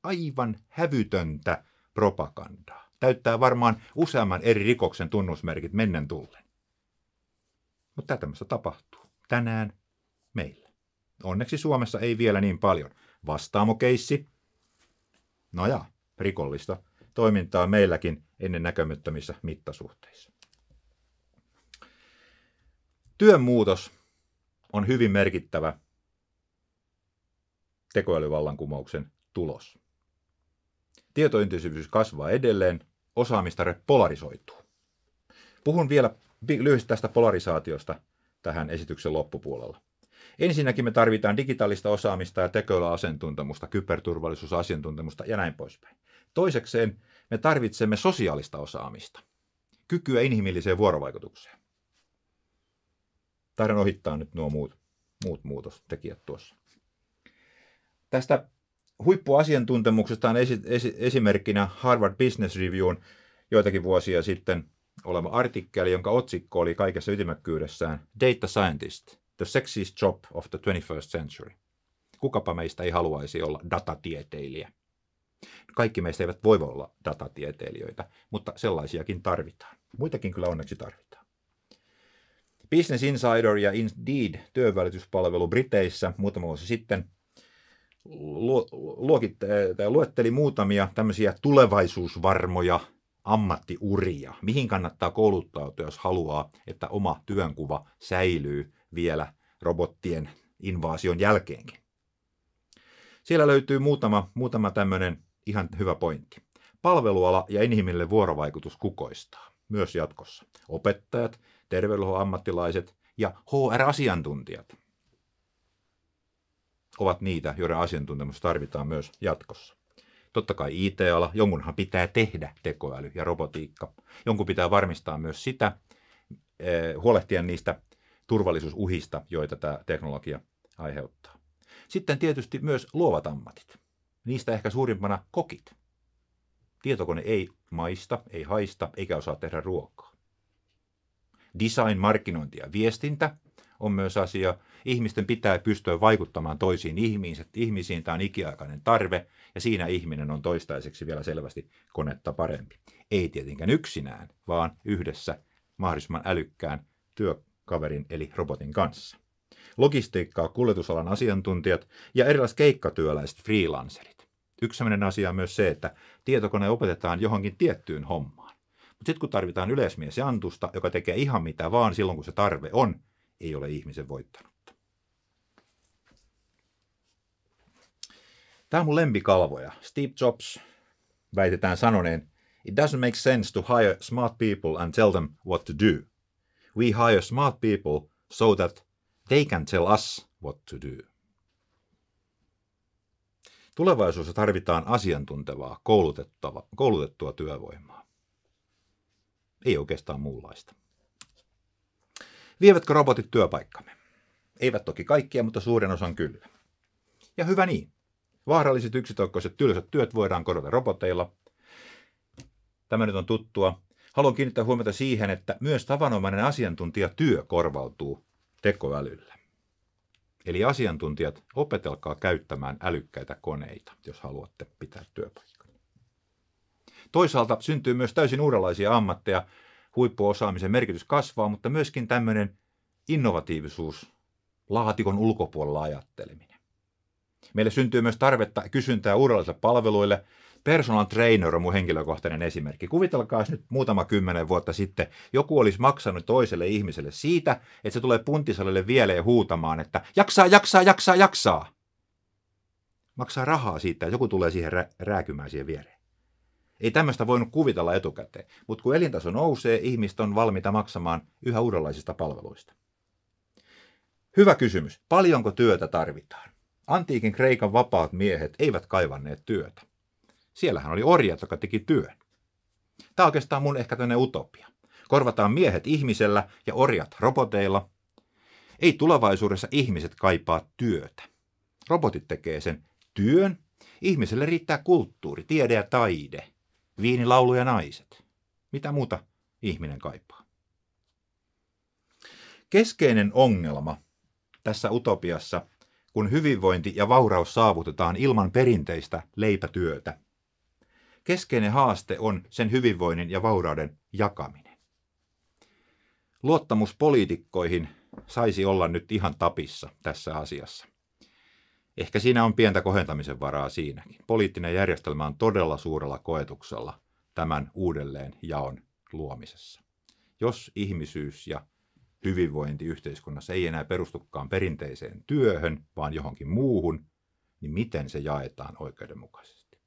Aivan hävytöntä propagandaa. Täyttää varmaan useamman eri rikoksen tunnusmerkit mennen tullen. Mutta tämmöistä tapahtuu tänään meillä. Onneksi Suomessa ei vielä niin paljon. Vastaamokeissi. No ja, rikollista toimintaa meilläkin ennen näkömättömissä mittasuhteissa. Työn muutos on hyvin merkittävä tekoälyvallankumouksen tulos. Tietointensiivisyys kasvaa edelleen, osaamista polarisoituu. Puhun vielä lyhyesti tästä polarisaatiosta tähän esityksen loppupuolella. Ensinnäkin me tarvitaan digitaalista osaamista ja tekoälyasiantuntemusta, kyberturvallisuusasiantuntemusta ja näin poispäin. Toisekseen me tarvitsemme sosiaalista osaamista, kykyä inhimilliseen vuorovaikutukseen. Taidan ohittaa nyt nuo muut, muut muutostekijät tuossa. Tästä huippuasiantuntemuksesta on esi- esi- esimerkkinä Harvard Business Reviewn joitakin vuosia sitten – oleva artikkeli, jonka otsikko oli kaikessa ytimäkkyydessään Data Scientist, the sexiest job of the 21st century. Kukapa meistä ei haluaisi olla datatieteilijä. Kaikki meistä eivät voi olla datatieteilijöitä, mutta sellaisiakin tarvitaan. Muitakin kyllä onneksi tarvitaan. Business Insider ja Indeed työvälityspalvelu Briteissä muutama vuosi sitten luokit, tai luetteli muutamia tämmöisiä tulevaisuusvarmoja ammattiuria, mihin kannattaa kouluttautua, jos haluaa, että oma työnkuva säilyy vielä robottien invaasion jälkeenkin. Siellä löytyy muutama, muutama tämmöinen ihan hyvä pointti. Palveluala ja inhimillinen vuorovaikutus kukoistaa myös jatkossa. Opettajat, terveydenhuollon ammattilaiset ja HR-asiantuntijat ovat niitä, joiden asiantuntemus tarvitaan myös jatkossa. Totta kai IT-ala, jonkunhan pitää tehdä tekoäly ja robotiikka. Jonkun pitää varmistaa myös sitä, eh, huolehtia niistä turvallisuusuhista, joita tämä teknologia aiheuttaa. Sitten tietysti myös luovat ammatit. Niistä ehkä suurimpana kokit. Tietokone ei maista, ei haista, eikä osaa tehdä ruokaa. Design, markkinointi ja viestintä – on myös asia. Ihmisten pitää pystyä vaikuttamaan toisiin ihmisiin. ihmisiin. Tämä on ikiaikainen tarve ja siinä ihminen on toistaiseksi vielä selvästi konetta parempi. Ei tietenkään yksinään, vaan yhdessä mahdollisimman älykkään työkaverin eli robotin kanssa. Logistiikkaa kuljetusalan asiantuntijat ja erilaiset keikkatyöläiset freelancerit. Yksi sellainen asia on myös se, että tietokone opetetaan johonkin tiettyyn hommaan. Mutta sitten kun tarvitaan yleismies ja antusta, joka tekee ihan mitä vaan silloin, kun se tarve on, ei ole ihmisen voittanutta. Tämä on mun lempikalvoja. Steve Jobs väitetään sanoneen, It doesn't make sense to hire smart people and tell them what to do. We hire smart people so that they can tell us what to do. Tulevaisuudessa tarvitaan asiantuntevaa, koulutettua työvoimaa. Ei oikeastaan muunlaista. Vievätkö robotit työpaikkamme? Eivät toki kaikkia, mutta suurin osan kyllä. Ja hyvä niin. Vaaralliset yksitoikkoiset tylsät työt voidaan korvata roboteilla. Tämä nyt on tuttua. Haluan kiinnittää huomiota siihen, että myös tavanomainen työ korvautuu tekoälyllä. Eli asiantuntijat, opetelkaa käyttämään älykkäitä koneita, jos haluatte pitää työpaikkaa. Toisaalta syntyy myös täysin uudenlaisia ammatteja, huippuosaamisen merkitys kasvaa, mutta myöskin tämmöinen innovatiivisuus, laatikon ulkopuolella ajatteleminen. Meille syntyy myös tarvetta kysyntää uudenlaisille palveluille. Personal trainer on mun henkilökohtainen esimerkki. Kuvitelkaa nyt muutama kymmenen vuotta sitten joku olisi maksanut toiselle ihmiselle siitä, että se tulee puntisalille vielä huutamaan, että jaksaa, jaksaa, jaksaa, jaksaa. Maksaa rahaa siitä, että joku tulee siihen rä- rääkymään siihen viereen. Ei tämmöistä voinut kuvitella etukäteen, mutta kun elintaso nousee, ihmiset on valmiita maksamaan yhä uudenlaisista palveluista. Hyvä kysymys. Paljonko työtä tarvitaan? Antiikin Kreikan vapaat miehet eivät kaivanneet työtä. Siellähän oli orjat, jotka teki työn. Tämä on oikeastaan mun ehkä tämmöinen utopia. Korvataan miehet ihmisellä ja orjat roboteilla. Ei tulevaisuudessa ihmiset kaipaa työtä. Robotit tekee sen työn. Ihmiselle riittää kulttuuri, tiede ja taide viinilaulu ja naiset. Mitä muuta ihminen kaipaa? Keskeinen ongelma tässä utopiassa, kun hyvinvointi ja vauraus saavutetaan ilman perinteistä leipätyötä, keskeinen haaste on sen hyvinvoinnin ja vaurauden jakaminen. Luottamus poliitikkoihin saisi olla nyt ihan tapissa tässä asiassa. Ehkä siinä on pientä kohentamisen varaa siinäkin. Poliittinen järjestelmä on todella suurella koetuksella tämän uudelleen jaon luomisessa. Jos ihmisyys ja hyvinvointi yhteiskunnassa ei enää perustukaan perinteiseen työhön, vaan johonkin muuhun, niin miten se jaetaan oikeudenmukaisesti?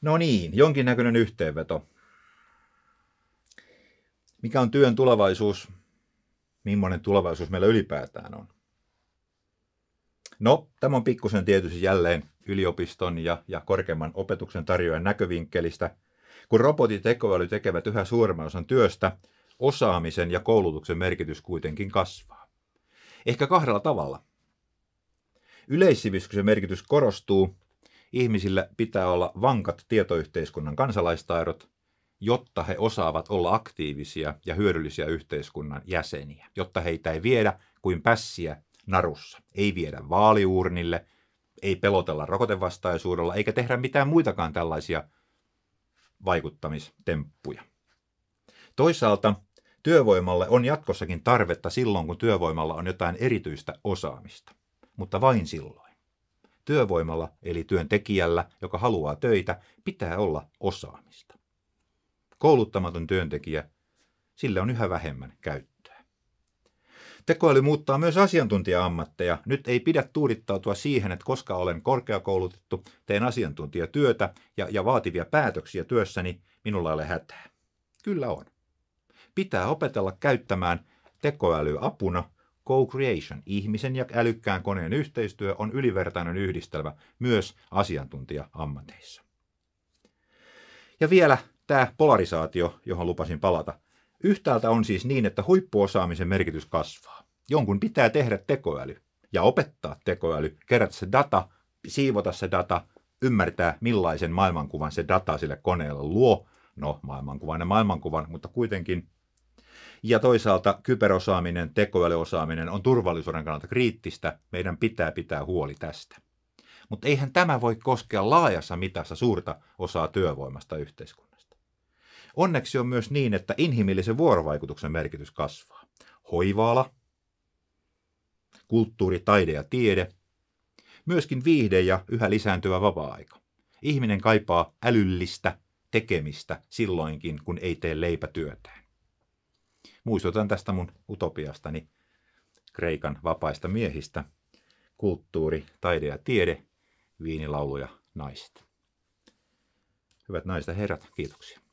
No niin, jonkinnäköinen yhteenveto. Mikä on työn tulevaisuus millainen tulevaisuus meillä ylipäätään on. No, tämä on pikkusen tietysti jälleen yliopiston ja, ja korkeamman opetuksen tarjoajan näkövinkkelistä. Kun robotit ja tekevät yhä suuremman osan työstä, osaamisen ja koulutuksen merkitys kuitenkin kasvaa. Ehkä kahdella tavalla. Yleissivistyksen merkitys korostuu, ihmisillä pitää olla vankat tietoyhteiskunnan kansalaistaidot, jotta he osaavat olla aktiivisia ja hyödyllisiä yhteiskunnan jäseniä, jotta heitä ei viedä kuin pässiä narussa. Ei viedä vaaliuurnille, ei pelotella rokotevastaisuudella eikä tehdä mitään muitakaan tällaisia vaikuttamistemppuja. Toisaalta työvoimalle on jatkossakin tarvetta silloin, kun työvoimalla on jotain erityistä osaamista, mutta vain silloin. Työvoimalla, eli työntekijällä, joka haluaa töitä, pitää olla osaamista kouluttamaton työntekijä, sillä on yhä vähemmän käyttöä. Tekoäly muuttaa myös asiantuntija-ammatteja. Nyt ei pidä tuudittautua siihen, että koska olen korkeakoulutettu, teen asiantuntijatyötä ja, ja vaativia päätöksiä työssäni, minulla ei ole hätää. Kyllä on. Pitää opetella käyttämään tekoälyä apuna. Co-creation, ihmisen ja älykkään koneen yhteistyö, on ylivertainen yhdistelmä myös asiantuntija-ammateissa. Ja vielä tämä polarisaatio, johon lupasin palata. Yhtäältä on siis niin, että huippuosaamisen merkitys kasvaa. Jonkun pitää tehdä tekoäly ja opettaa tekoäly, kerätä se data, siivota se data, ymmärtää millaisen maailmankuvan se data sille koneelle luo. No, maailmankuvan ja maailmankuvan, mutta kuitenkin. Ja toisaalta kyberosaaminen, tekoälyosaaminen on turvallisuuden kannalta kriittistä. Meidän pitää pitää huoli tästä. Mutta eihän tämä voi koskea laajassa mitassa suurta osaa työvoimasta yhteiskunnassa. Onneksi on myös niin, että inhimillisen vuorovaikutuksen merkitys kasvaa. Hoivaala, kulttuuri, taide ja tiede, myöskin viihde ja yhä lisääntyvä vapaa-aika. Ihminen kaipaa älyllistä tekemistä silloinkin, kun ei tee leipätyötään. Muistutan tästä mun utopiastani Kreikan vapaista miehistä, kulttuuri, taide ja tiede, viinilauluja, naiset. Hyvät naiset ja herrat, kiitoksia.